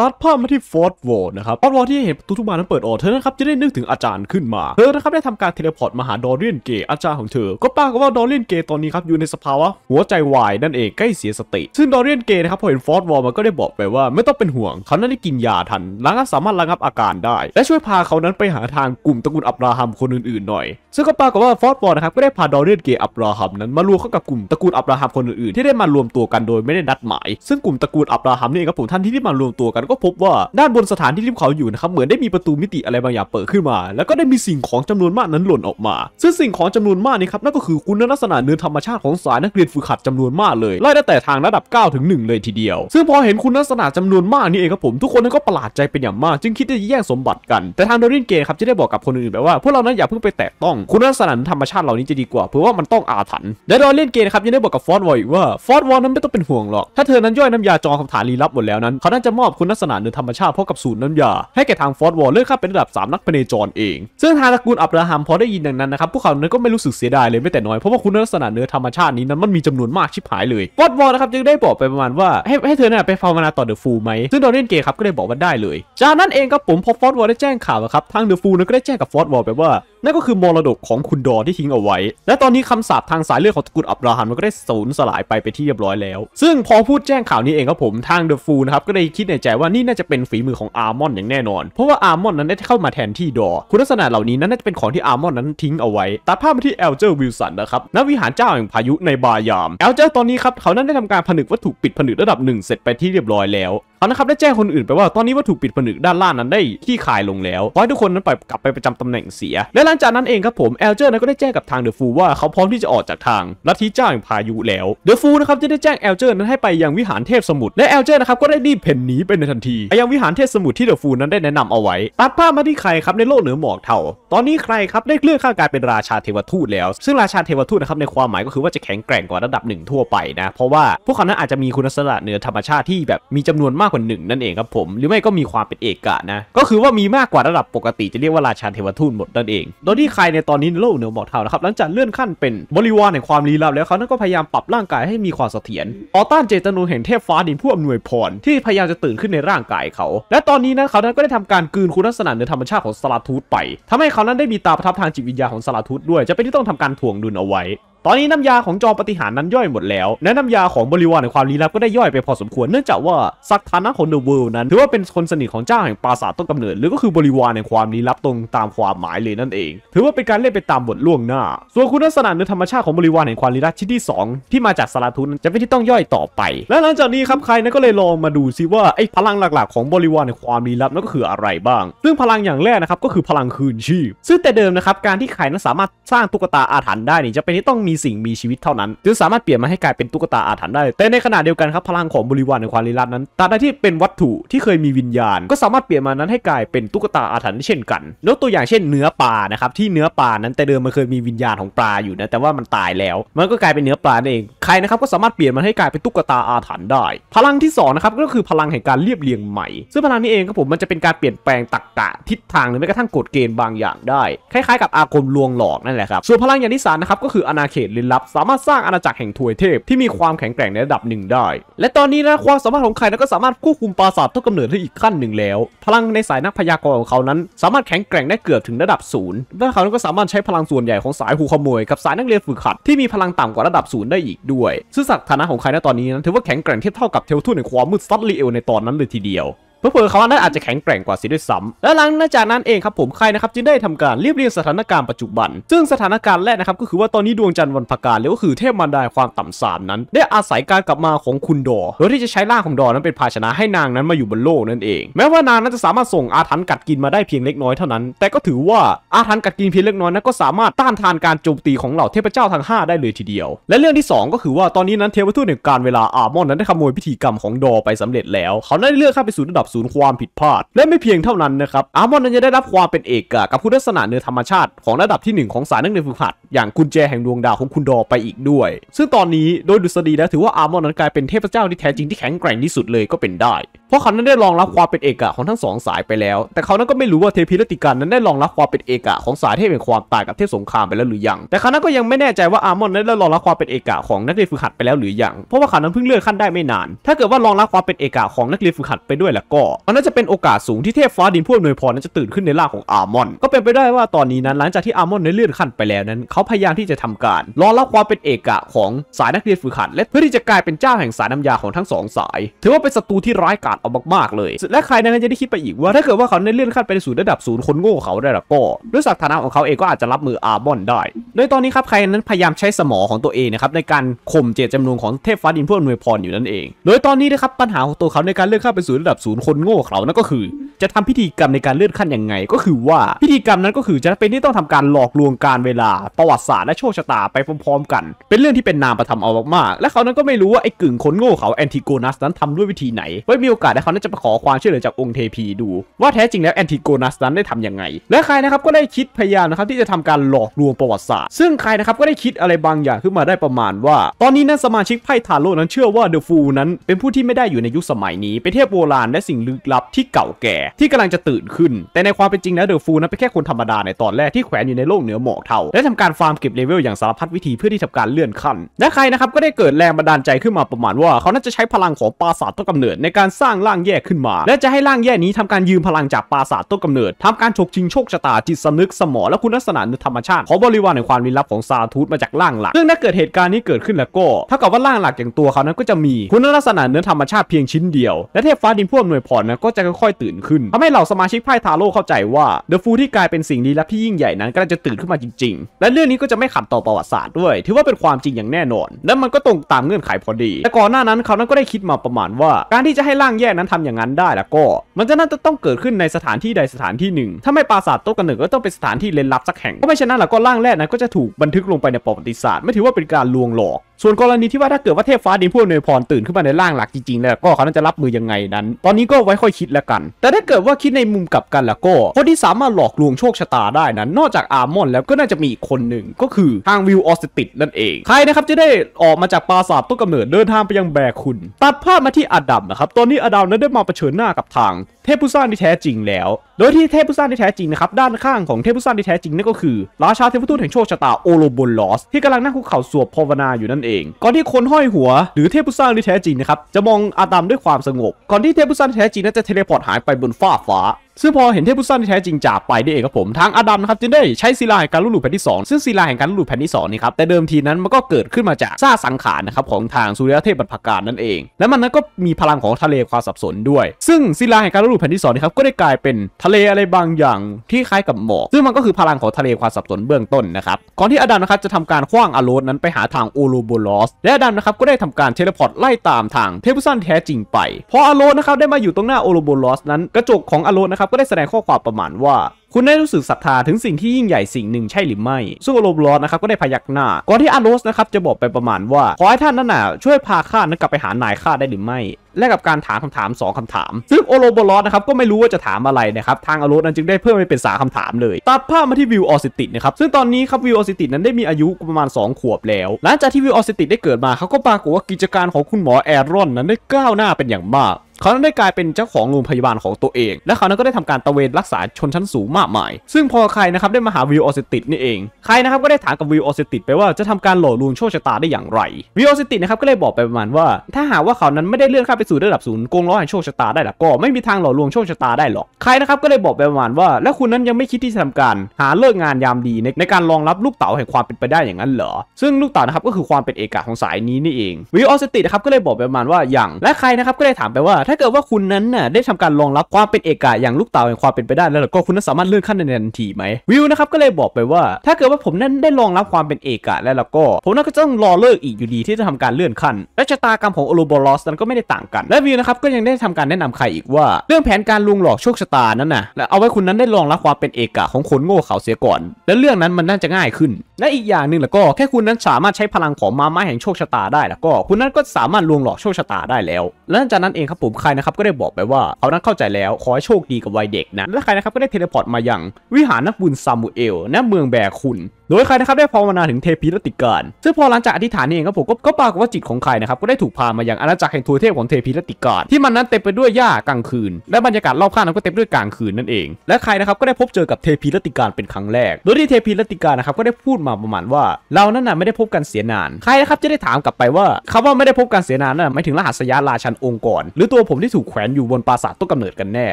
ตัดภาพมาที่ฟอร์ดวอลนะครับ ฟอร์ดวอลที่เห็นประตูทุกบานนั้นเปิดออก เธอนะครับจะได้นึกถึงอาจารย์ขึ้นมา เธอนะครับได้ทำการเทเลพอร์ตมาหาดอรเรียนเกย์อาจารย์ของเธอ ก็ปรากฏว่าดอรเรียนเกย์ตอนนี้ครับ อยู่ในสภาวะ หัวใจวาย นั่นเองใกล้เสียสติ ซึ่งดอรเรียนเกย์นะครับ พอเห็นฟอร์ดวอลมันก็ได้บอกไปว่าไม่ต้องเป็นห่วงเขานั้นได้กินยาทันแล้วก็สามารถระงับอาการได้ และช่วยพาเขานั้นไปหาทางกลุ่มตระกูลอับราฮัมคนอื่นๆหน่อย ซึ่งก็ปรากฏว่าฟอร์ดวอลนะครับก็ได้พาดอรเรียนเกย์อับราฮัมนั้นมารวมเข้ากับกลุ่มตระกูลอับราฮัมคนอื่นๆที่ได้มารวมตัวกันโดยไม่ได้นัดหมายซึ่งกลุ่มตระกูลอับราฮัมนี่เองครับผมท่านที่ได้มารวมตัวกันก็พบว่าด้านบนสถานที่ที่เขาอยู่นะครับเหมือนได้มีประตูมิติอะไรบางอย่างเปิดขึ้นมา แล้วก็ได้มีสิ่งของจำนวนมากนั้นหล่นออกมา ซึ่งสิ่งของจำนวนมากนี้ครับนั่นก็คือคุณลักษณะเนื้อธรรมชาติของสายนักเรียนฝึกหัดจำนวนมากเลยไล่ตั้งแต่ทางระดับ9ถึง1เลยทีเดียว ซึ่งพอเห็นคุณลักษณะจำนวนมากนี่เองครับผม ทุกคนนั้นก็ประหลาดใจเป็นอย่างมาก จึงคิดที่จะแย่งสมบัติกันแต่ทางดอรินเกครับจะได้บอกกับคนอื่นไปว่าพวกเรานั้นอย่าเพิ่งไปแตะต้องคุณลักษณะธรรมชาติเหล่านี้จะดีกว่าเพราะว่ามันต้องอาถรรพ์และดอรินเกครับยังได้บอกกับฟอร์ดวอยว่าฟอดวอยนั้นไม่ต้องเป็นห่วงหรอกถ้าเธอนั้นย่อยน้ำยาจองคำถามลีลับหมดแล้วนั้น เขาน่าจะมอบคุณลักษณะเนื้อธรรมชาติพราะกับสูตรน้ำยา ให้แก่ทางฟอร์ดวอลเลอร์ข้าเป็นระดับ3 นักพเนจรเอง ซึ่งทางตระกูลอับราฮัมพอได้ยินดังนั้นนะครับ พวกเขานี่ยก็ไม่รู้สึกเสียดายเลยไม่แต่น้อย เพราะว่าคุณลักษณะเนื้อธรรมชาตินี้นั้นมันมีจำนวนมากชิบหายเลย ฟอร์ดวอลนะครับจึงได้บอกไปประมาณว่าให้ให้เธอเนี่ยไปภาวนาต่อเดอะฟูลไหมซึ่งดอนเล่นเกครับก็ได้บอกว่าได้เลย จากนั้นเองครับผมพอฟอร์ดวอลได้แจ้งข่าวครับ ทางเดอะฟูลนั่นก็ได้แจ้งกับฟอร์ดวอลไปว่านั่นก็คือมรดกของคุณดอที่ทิ้งเอาไว้และตอนนี้คำสาปทางสายเลือดของตระกูลอับราฮัมมันก็ได้สูญสลายไปไปที่เรียบร้อยแล้ว ซึ่งพอพูดแจ้งข่าวนี้เองครับผมทางเดอะฟูลนะครับก็ได้คิดในใจว่าว่านี่น่าจะเป็นฝีมือของอาร์มอนอย่างแน่นอน เพราะว่าอาร์มอนนั้นได้เข้ามาแทนที่ดอ คุณลักษณะเหล่านี้นั้นน่าจะเป็นของที่อาร์มอนนั้นทิ้งเอาไว้ตัดภาพมาที่เอลเจอร์วิลสันนะครับนักวิหารเจ้าแห่งพายุในบายามเอลเจอร์ตอนนี้ครับเขานั้นได้ทำการผนึกวัตถุปิดผนึกระดับหนึ่งเสร็จไปที่เรียบร้อยแล้วานะครับได้แจ้งคนอื่นไปว่าตอนนี้วัตถุปิดผนึกด้านล่างนั้นได้ขี้ขายลงแล้ว ขอให้ทุกคนนั้นไปกลับไปประจำตำแหน่งเสีย และหลังจากนั้นเองครับผมเอลเจอร์นั้นก็ได้แจ้งกับทางเดอะฟูว่าเขาพร้อมที่จะออกจากทางลัทธิเจ้าแห่งพายุแล้วเดอะฟูนะครับจะได้แจ้งเอลเจอร์นั้นให้ไปยังวิหารเทพสมุทรและเอลเจอร์นะครับก็ได้รีบเพ่นหนีไปในทันทีไปยังวิหารเทพสมุทรที่เดอะฟูนั้นได้แนะนำเอาไว้ตัดภาพมาที่ใครครับในโลกเหนือหมอกเทาตอนนี้ใครครับได้เลื่อนข้ากายเป็นราชาเทวทูตแล้ว ซึ่งราชาเทวทูตนะครับในความหมายก็คือว่าจะแข็งแกร่งกว่าระดับหนึ่งทั่วไปนะเพราะว่าพวกเขานั้นอาจจะมีคุณสมบัติเหนือธรรมชาติที่แบบมีจำนวนมากกว่าหนึ่งนั่นเองครับผมหรือไม่ก็มีความเป็นเอกะนะก็คือว่ามีมากกว่าระดับปกติจะเรียกว่าราชาเทวทูตหมดนั่นเองโดยที่ใครในตอนนี้โลกเหนือหมอกเทานะครับ หลังจากเลื่อนขั้นเป็นบริวารแห่งความลี้ลับแล้วเขานันก็พยายามปรับร่างกายให้มีความเสถียรออต้านเจตนูแห่งเทพฟ้าดินผู้อำนวยพรที่พยายามจะตื่นขึ้นในร่างกายเขา และตอนนี้นะเขานันก็ได้ทำการกืนคุณลักษณะเหนือธรรมชาติของสลาทูตไป ทำให้เขานั้นได้มีตาประทับทางจิตวิญญาของสลาทูตด้วยจะเป็นที่ต้องทำการถ่วงดุลเอาไว้ตอนนี้น้ำยาของจอมปฏิหารนั้นย่อยหมดแล้วและน้ำยาของบริวารในความลี้ลับก็ได้ย่อยไปพอสมควรเนื่องจากว่าสักทานะของเดอะเวิลด์นั้นถือว่าเป็นคนสนิทของเจ้าแห่งปราสาทต้นกำเนิดหรือก็คือบริวารในความลี้ลับตรงตามความหมายเลยนั่นเอง ถือว่าเป็นการเล่นไปตามบทล่วงหน้า ส่วนคุณลักษณะในธรรมชาติของบริวารแห่งความลี้ลับชิ้นที่ 2 ที่มาจากสาราทุนจะเป็นที่ต้องย่อยต่อไป และหลังจากนี้ครับใครนั้นก็เลยลองมาดูซิว่าไอ้พลังหลักๆของบริวารในความลี้ลับนั่นก็คืออะไรบ้าง ซึ่งพลังอย่างแรกนะครับก็คือพลังคืนชีพ ซึ่งแต่เดิมนะครับการที่ใครนั้นสามารถสร้างตุ๊กตาอาถรรพ์ได้นี่จะเป็นที่ต้องมีีสิ่งมีชีวิตเท่านั้น จึงสามารถเปลี่ยนมาให้กลายเป็นตุ๊กตาอาถรรพ์ได้ แต่ในขณะเดียวกันครับพลังของบริวารในความลี้ลับนั้นตราบใดที่เป็นวัตถุที่เคยมีวิญญาณ ก็สามารถเปลี่ยนมานั้นให้กลายเป็นตุ๊กตาอาถรรพ์เช่นกันยกตัวอย่างเช่นเนื้อปลานะครับที่เนื้อปลานั้นแต่เดิมมันเคยมีวิญญาณของปลาอยู่นะแต่ว่ามันตายแล้วมันก็กลายเป็นเนื้อปลาเองใครนะครับก็สามารถเปลี่ยนมันให้กลายเป็นตุ๊กตาอาถรรพ์ได้ พลังที่2นะครับก็คือพลังแห่งการเรียบเรียงใหม่ซึ่งพลังนี้เองครับผมมันจะเป็นการเปลี่ยนแปลงตรรกะทิศทางหรือแม้กระทั่งกฎเกณฑ์บางอย่างได้คล้ายๆกับอาคมลวงหลอกนั่นแหละครับส่วนพลังอย่างที่3นะครับก็คืออนาเขษลึกลับสามารถสร้างอาณาจักรแห่งทวยเทพที่มีความแข็งแกร่งในระดับหนึ่งได้ และตอนนี้นะความสามารถของใครนั้นก็สามารถควบคุมปราสาทต้นกำเนิดได้อีกขั้นหนึ่งแล้ว พลังในสายนักพยากรณ์ของเขานั้น สามารถแข็งแกร่งได้เกือบถึงระดับศูนย์และเขาก็สามารถใช้พลังส่วนใหญ่ของสายหูขโมยกับสายนักเรียนฝึกหัดที่มีพลังต่ำกว่าระดับศูนย์ได้อีกด้วยซึ่งสักฐานะของใครในตอนนี้นั้นถือว่าแข็งแกร่งเทียบเท่ากับเทลทูในความมืดซัตลีเอลในตอนนั้นเลยทีเดียวเพื่อเขานั้นอาจจะแข็งแกร่งกว่าสีด้วยซ้ำและหลังจากนั้นเองครับผมใครนะครับจึงได้ทำการเรียบเรียงสถานการณ์ปัจจุบัน ซึ่งสถานการณ์แรกนะครับก็คือว่าตอนนี้ดวงจันทร์วันพกาหรือก็คือเทพมารดาความต่ำสามนั้น ได้อาศัยการกลับมาของคุณดอ โดยที่จะใช้ร่างของดอนั้นเป็นภาชนะให้นางนั้นมาอยู่บนโลกนั่นเอง แม้ว่านางนั้นจะสามารถส่งอาถรรพ์กัดกินมาได้เพียงเล็กน้อยเท่านั้น แต่ก็ถือว่าอาถรรพ์กัดกินเพียงเล็กน้อยนั้นก็สามารถต้านทานการโจมตีของเหล่าเทพเจ้าทั้ง5ได้เลยทีเดียว และเรื่องที่ 2 ก็คือว่าตอนนี้นั้นเทวทูตในการเวลาอาร์มอนนั้นได้ขโมยพิธีกรรมของดอไปสำเร็จแล้ว เขาได้เลือกข้าไปสู่ระดับศูนย์ความผิดพลาด และไม่เพียงเท่านั้นนะครับ อาร์มอนยังนจะได้รับความเป็นเอกกับคุณลักษณะเนื้อธรรมชาติ ของระดับที่ 1 ของสายนักเรียนฝึกหัด อย่างกุญแจแห่งดวงดาวของคุณดอไปอีกด้วย ซึ่งตอนนี้โดยดุษฎีแล้วถือว่าอาร์มอนนั้นกลายเป็น เทพเจ้าที่แท้จริงที่แข็งแกร่งที่สุดเลยก็เป็นได้ราะเขานั้นได้รองรับความเป็นเอกะของทั้งสองสายไปแล้ว แต่เขานั้นก็ไม่รู้ว่าเทพีรติการนั้นได้รองรับความเป็นเอกะของสายเทพแห่งความตายกับเทพสงครามไปแล้วหรือยัง แต่เขานั้นก็ยังไม่แน่ใจว่าอาร์มอนนั้นได้รองรับความเป็นเอกะของนักเรียนฝึกหัดไปแล้วหรือยัง เพราะว่าเขานั้นเพิ่งเลื่อนขั้นได้ไม่นาน ถ้าเกิดว่ารองรับความเป็นเอกะของนักเรียนฝึกหัดไปด้วยแล้วก็มันน่าจะเป็นโอกาสสูงที่เทพฟ้าดินผู้อำนวยพรนั้นจะตื่นขึ้นในร่างของอาร์มอน ก็เป็นไปได้ว่าตอนนี้นั้นหลังจากที่อาร์มอนได้เลื่อนขั้นไปแล้วนั้น เขาพยายามที่จะทำการ รองรับความเป็นเอกะของสายนักเรียนฝึกหัดและเพื่อที่จะกลายเป็นเจ้าแห่งสายน้ำยาของทั้งสองสายถือว่าเป็นศัตรูที่ร้ายกาจเอามากๆ เลย และใครนั้นจะได้คิดไปอีกว่าถ้าเกิดว่าเขาได้เลื่อนขั้นไปสู่ระดับศูนย์คนโง่เขาได้ละก็ด้วยสักฐานะของเขาเองก็อาจจะรับมืออาร์บอนได้ โดยตอนนี้ครับใครนั้นพยายามใช้สมองของตัวเองนะครับในการข่มเจตจำนงของเทพฟ้าดินเพื่ออำนวยพรอยู่นั่นเอง โดยตอนนี้นะครับปัญหาของตัวเขาในการเลื่อนขั้นไปสู่ระดับศูนย์คนโง่เขานั่นก็คือจะทำพิธีกรรมในการเลื่อนขั้นยังไง ก็คือว่าพิธีกรรมนั้นก็คือจะเป็นที่ต้องทำการหลอกลวงการเวลาประวัติศาสตร์และโชคชะตาไปพร้อมๆ กัน เป็นเรื่องที่เป็นนามประทบเอามากๆและเขานั้นก็ไม่รู้ว่าไอ้กึ่งคนโง่เขาแอนติโกนัสนั้นทำด้วยวิธีไหน ไว้มีโอกาสเขาน่าจะไปขอความช่วยเหลือจากองค์เทพีดู ว่าแท้จริงแล้วแอนติโกนัสนั้นได้ทํำยังไง และใครนะครับก็ได้คิดพยายามนะครับ ที่จะทำการหลอกลวงประวัติศาสตร์ ซึ่งใครนะครับก็ได้คิดอะไรบางอย่างขึ้นมาได้ประมาณว่า ตอนนี้นั้นสมาชิกไพ่ทาโร่นั้นเชื่อว่าเดอะฟูนั้น เป็นผู้ที่ไม่ได้อยู่ในยุคสมัยนี้เปเทียบโบราณและสิ่งลึกลับที่เก่าแก่ ที่กำลังจะตื่นขึ้น แต่ในความเป็นจริงแล้วเดอะฟูนั้นเป็นแค่คนธรรมดาในตอนแรกที่แขวนอยู่ในโลกเหนือหมอกเทาและทำการฟาร์มเก็บเลเวลอย่างสารพัดวิธีเพื่อที่ทำการเลื่อนขั้นและใครนะครับก็ได้เกิดแรงบันดาลใจขึ้นมาประมาณว่าเขาน่าจะใช้พลังของปราสาทต้นกำเนิดในการสร้างางร่างแยกขึ้นมา และจะให้ร่างแยกนี้ทำการยืมพลังจากปราสาทต้นกำเนิด ทำการฉกชิงโชคชะตาจิตสำนึกสมองและคุณลักษณะนธรรมชาติของบริวารในความลี้ลับของซาทูตมาจากร่างหลักซึ่งถ้าเกิดเหตุการณ์นี้เกิดขึ้นแล้วก็เท่ากับว่าร่างหลักอย่างตัวเขานั้นก็จะมีคุณลักษณะเนื้อธรรมชาติเพียงชิ้นเดียว และเทพฟ้าดินพ่วงหน่วยพรนะก็จะค่อยๆตื่นขึ้นทำให้เหล่าสมาชิกไพ่ทาโร่เข้าใจว่าเดอะฟูที่กลายเป็นสิ่งลี้ลับที่ยิ่งใหญ่นั้นก็จะตื่นขึ้นมาจริงๆ และเรื่องนี้ก็จะไม่ขัดต่อประวัติศาสตร์ด้วย ถือว่าเป็นความจริงอย่างแน่นอน และมันก็ตรงตามเงื่อนไขพอดี แต่ก่อนหน้านั้นเขานั้นก็ได้คิดมาประมาณว่า การที่จะให้ร่างแยกนั้นทำอย่างนั้นได้ล่ะก็ มันจะน่าจะต้องเกิดขึ้นในสถานที่ใดสถานที่หนึ่ง ถ้าไม่ปราสาทโต๊ะกันหนึ่งก็ต้องเป็นสถานที่เล่นลับสักแห่งก็ไม่ฉะนั้นล่ะก็ร่างแรกนั้นก็จะถูกบันทึกลงไปในประวัติศาสตร์ไม่ถือว่าเป็นการลวงหลอกส่วนกรณีที่ว่าถ้าเกิดว่าเทพฟ้าดินผู้อำนวยพรตื่นขึ้นมาในร่างหลักจริง ๆ แล้วก็เขาจะรับมือยังไงนั้น ตอนนี้ก็ไว้ค่อยคิดแล้วกัน แต่ถ้าเกิดว่าคิดในมุมกลับกันแล้วก็คนที่สามารถหลอกลวงโชคชะตาได้นั้นนอกจากอาร์มอนแล้วก็น่าจะมีอีกคนหนึ่งก็คือทางวิวออสติดนั่นเองใครนะครับจะได้ออกมาจากปราสาทต้นกำเนิดเดินทางไปยังแบกคุณตัดภาพมาที่อดัมนะครับตอนนี้อดัมนั้นได้มาเผชิญหน้ากับทางเทพผู้านที่แท้จริงแล้ว โดยที่เทพผู้านที่แท้จริงนะครับ ด้านข้างของเทพผู้านที่แท้จริงนั่นก็คือราชาเทพทูตแห่งโชคชะตาโอโลบอลลอสที่กำลังนั่งคุกเข่าสวดภาวนาอยู่นั่นเอง ก่อนที่คนห้อยหัว หรือเทพผู้านที่แท้จริงนะครับ จะมองอาดัมด้วยความสงบ ก่อนที่เทพผู้านที่แท้จริงนั้นจะเทเลพอร์ตหายไปบนฟ้าฟ้าซึ่งพอเห็นเทพพุทธนที่แท้จริงจากไปได้เองครับผมทางอดัมนะครับจึงได้ใช้ศิลาแห่งการลุลูแผ่นที่ 2 ซึ่งศิลาแห่งการลุลูแผ่นที่2นี่ครับแต่เดิมทีนั้นมันก็เกิดขึ้นมาจากซาสังขารนะครับของทางสุริยเทพบรรพการนั่นเอง และมันนั้นก็มีพลังของทะเลความสับสนด้วย ซึ่งศิลาแห่งการลุลูแผ่นที่2นี่ครับก็ได้กลายเป็นทะเลอะไรบางอย่างที่คล้ายกับหมอกซึ่งมันก็คือพลังของทะเลความสับสนเบื้องต้นนะครับก่อนที่อดัมนะครับจะทำการคว้างอโลดนั้นไปหาทางโอรูโบลอสและอดัมนะครับก็ได้ทำการเทเลพอร์ตไล่ตามทางเทพพุทธาแท้จริงไปพออโลดนะครับได้มาอยู่ตรงหน้าโอโลโบลอส นั้นกระจกของอโลสนะครับครับก็ได้แสดงข้อความประมาณว่าคุณได้รู้สึกศรัทธา ถึงสิ่งที่ยิ่งใหญ่สิ่งหนึ่งใช่หรือไม่ซึ่งโอโลบลอสนะครับก็ได้พยักหน้า ก่อนที่อาโรสนะครับจะบอกไปประมาณว่า ขอให้ท่านนั่นน่ะช่วยพาข้านั้นกลับไปหานายข้าได้หรือไม่ และกับการถามคำถาม 2คำถาม ซึ่งโอโลโบลอสนะครับก็ไม่รู้ว่าจะถามอะไรนะครับทางอารสนั้นจึงได้เพิ่มไปเป็นสาคำถามเลย ตัดภาพมาที่วิวออสิตินะครับซึ่งตอนนี้ครับวิวออสิตินั้นได้มีอายุประมาณ 2 ขวบแล้ว หลังจากที่วิวออสิติได้เกิดมาเขาก็ปรากฏว่ากิจการของคุณหมอแอรอนนั้นได้ก้าวหน้าเป็นอย่างมาก เขาได้กลายเป็นเจ้าของโรงพยาบาลของตัวเองและเขานั้นก็ได้ทำการตะเวนรักษาชนชั้นสูงมากมายซึ่งพอใครนะครับได้มาหาวิวออสติดนี่เอง ใครนะครับก็ได้ถามกับวิวออสติดไปว่าจะทำการหล่อลวงโชคชะตาได้อย่างไรวิวออสติดนะครับก็เลยบอกไปประมาณว่าถ้าหากว่าเขานั้นไม่ได้เลื่อนข้าไปสู่ระดับศูนย์กงล้อแห่งโชคชะตาได้ละก็ไม่มีทางหล่อลวงโชคชะตาได้หรอกใครนะครับก็เลยบอกไปประมาณว่า แล้วคุณนั้นยังไม่คิดที่จะทำการหาเลิกงานยามดีในในการรองรับลูกเต๋าแห่งความเป็นไปได้อย่างนั้นเหรอซึ่งลูกเต๋านะครับก็คือความเป็นเอกะของสายนี้นี่เองวิวออสตินะครับก็เลยบอกไปประมาณว่าอย่างและใครนะครับก็ได้ถามไปว่าถ้าเกิดว่าคุณนั้นน่ะได้ทำการรองรับความเป็นเอกะอย่างลูกเต๋าแห่งความเป็นไปได้แล้วก็คุณนั้นสามารถื่อนขั้นในทันทีไหมวิวนะครับก็เลยบอกไปว่า ถ้าเกิดว่าผมนั้นได้ลองรับความเป็นเอกะแล้วแล้วก็ ผมนั้นก็ต้องรอเลิกอีกอยู่ดีที่จะทำการเลื่อนขั้นและชะตากรรมของโอลูบอลอสนั้นก็ไม่ได้ต่างกัน และวิวนะครับก็ยังได้ทำการแนะนำใครอีกว่าเรื่องแผนการลวงหลอกโชคชะตานั้นนะและเอาไว้คุณนั้นได้ลองรับความเป็นเอกะของคนโง่เขาเสียก่อน และเรื่องนั้นมันน่าจะง่ายขึ้น และอีกอย่างหนึ่งแล้วก็แค่คุณนั้นสามารถใช้พลังของมาม่าแห่งโชคชะตาได้แล้วก็ คุณนั้นก็สามารถลวงหลอกโชคชะตาได้แล้วและจากนั้นเองครับผมใครนะครับก็ได้บอกไปว่าเขานั้นเข้าใจแล้วขอให้โชคดีกับวัยเด็กนะและใครนะครับก็ได้เทเลพอร์ตมาอย่างวิหารนักบุญซามูเอลณเมืองแบคุนโดยใครนะครับได้ภาวนาถึงเทพีรติการซึ่งพอหลังจากอธิษฐานนี่เองครับผมก็ก็ปรากฏว่าจิตของใครนะครับ ก็ได้ถูกพามาอย่างอาณาจักรแห่งทัวเทพของเทพีรติการ ที่มันนั้นเต็มไปด้วยหญ้ากลางคืนและบรรยากาศรอบข้างนั้นก็เต็มด้วยกลางคืนนั่นเองและใครนะครับก็ได้พบเจอกับเทพีรติการเป็นครั้งแรก โดยที่เทพีรติการนะครับก็ได้พูดมาประมาณว่า เรานั้นน่ะไม่ได้พบกันเสียนาน ใครนะครับจะได้ถามกลับไปว่าคำว่าไม่ได้พบกันเสียนานนั้นหมายถึงรหัสยาราชันองค์กรหรือตัวผมที่ถูกแขวนอยู่บนปราสาทต้นกำเนิดกันแน่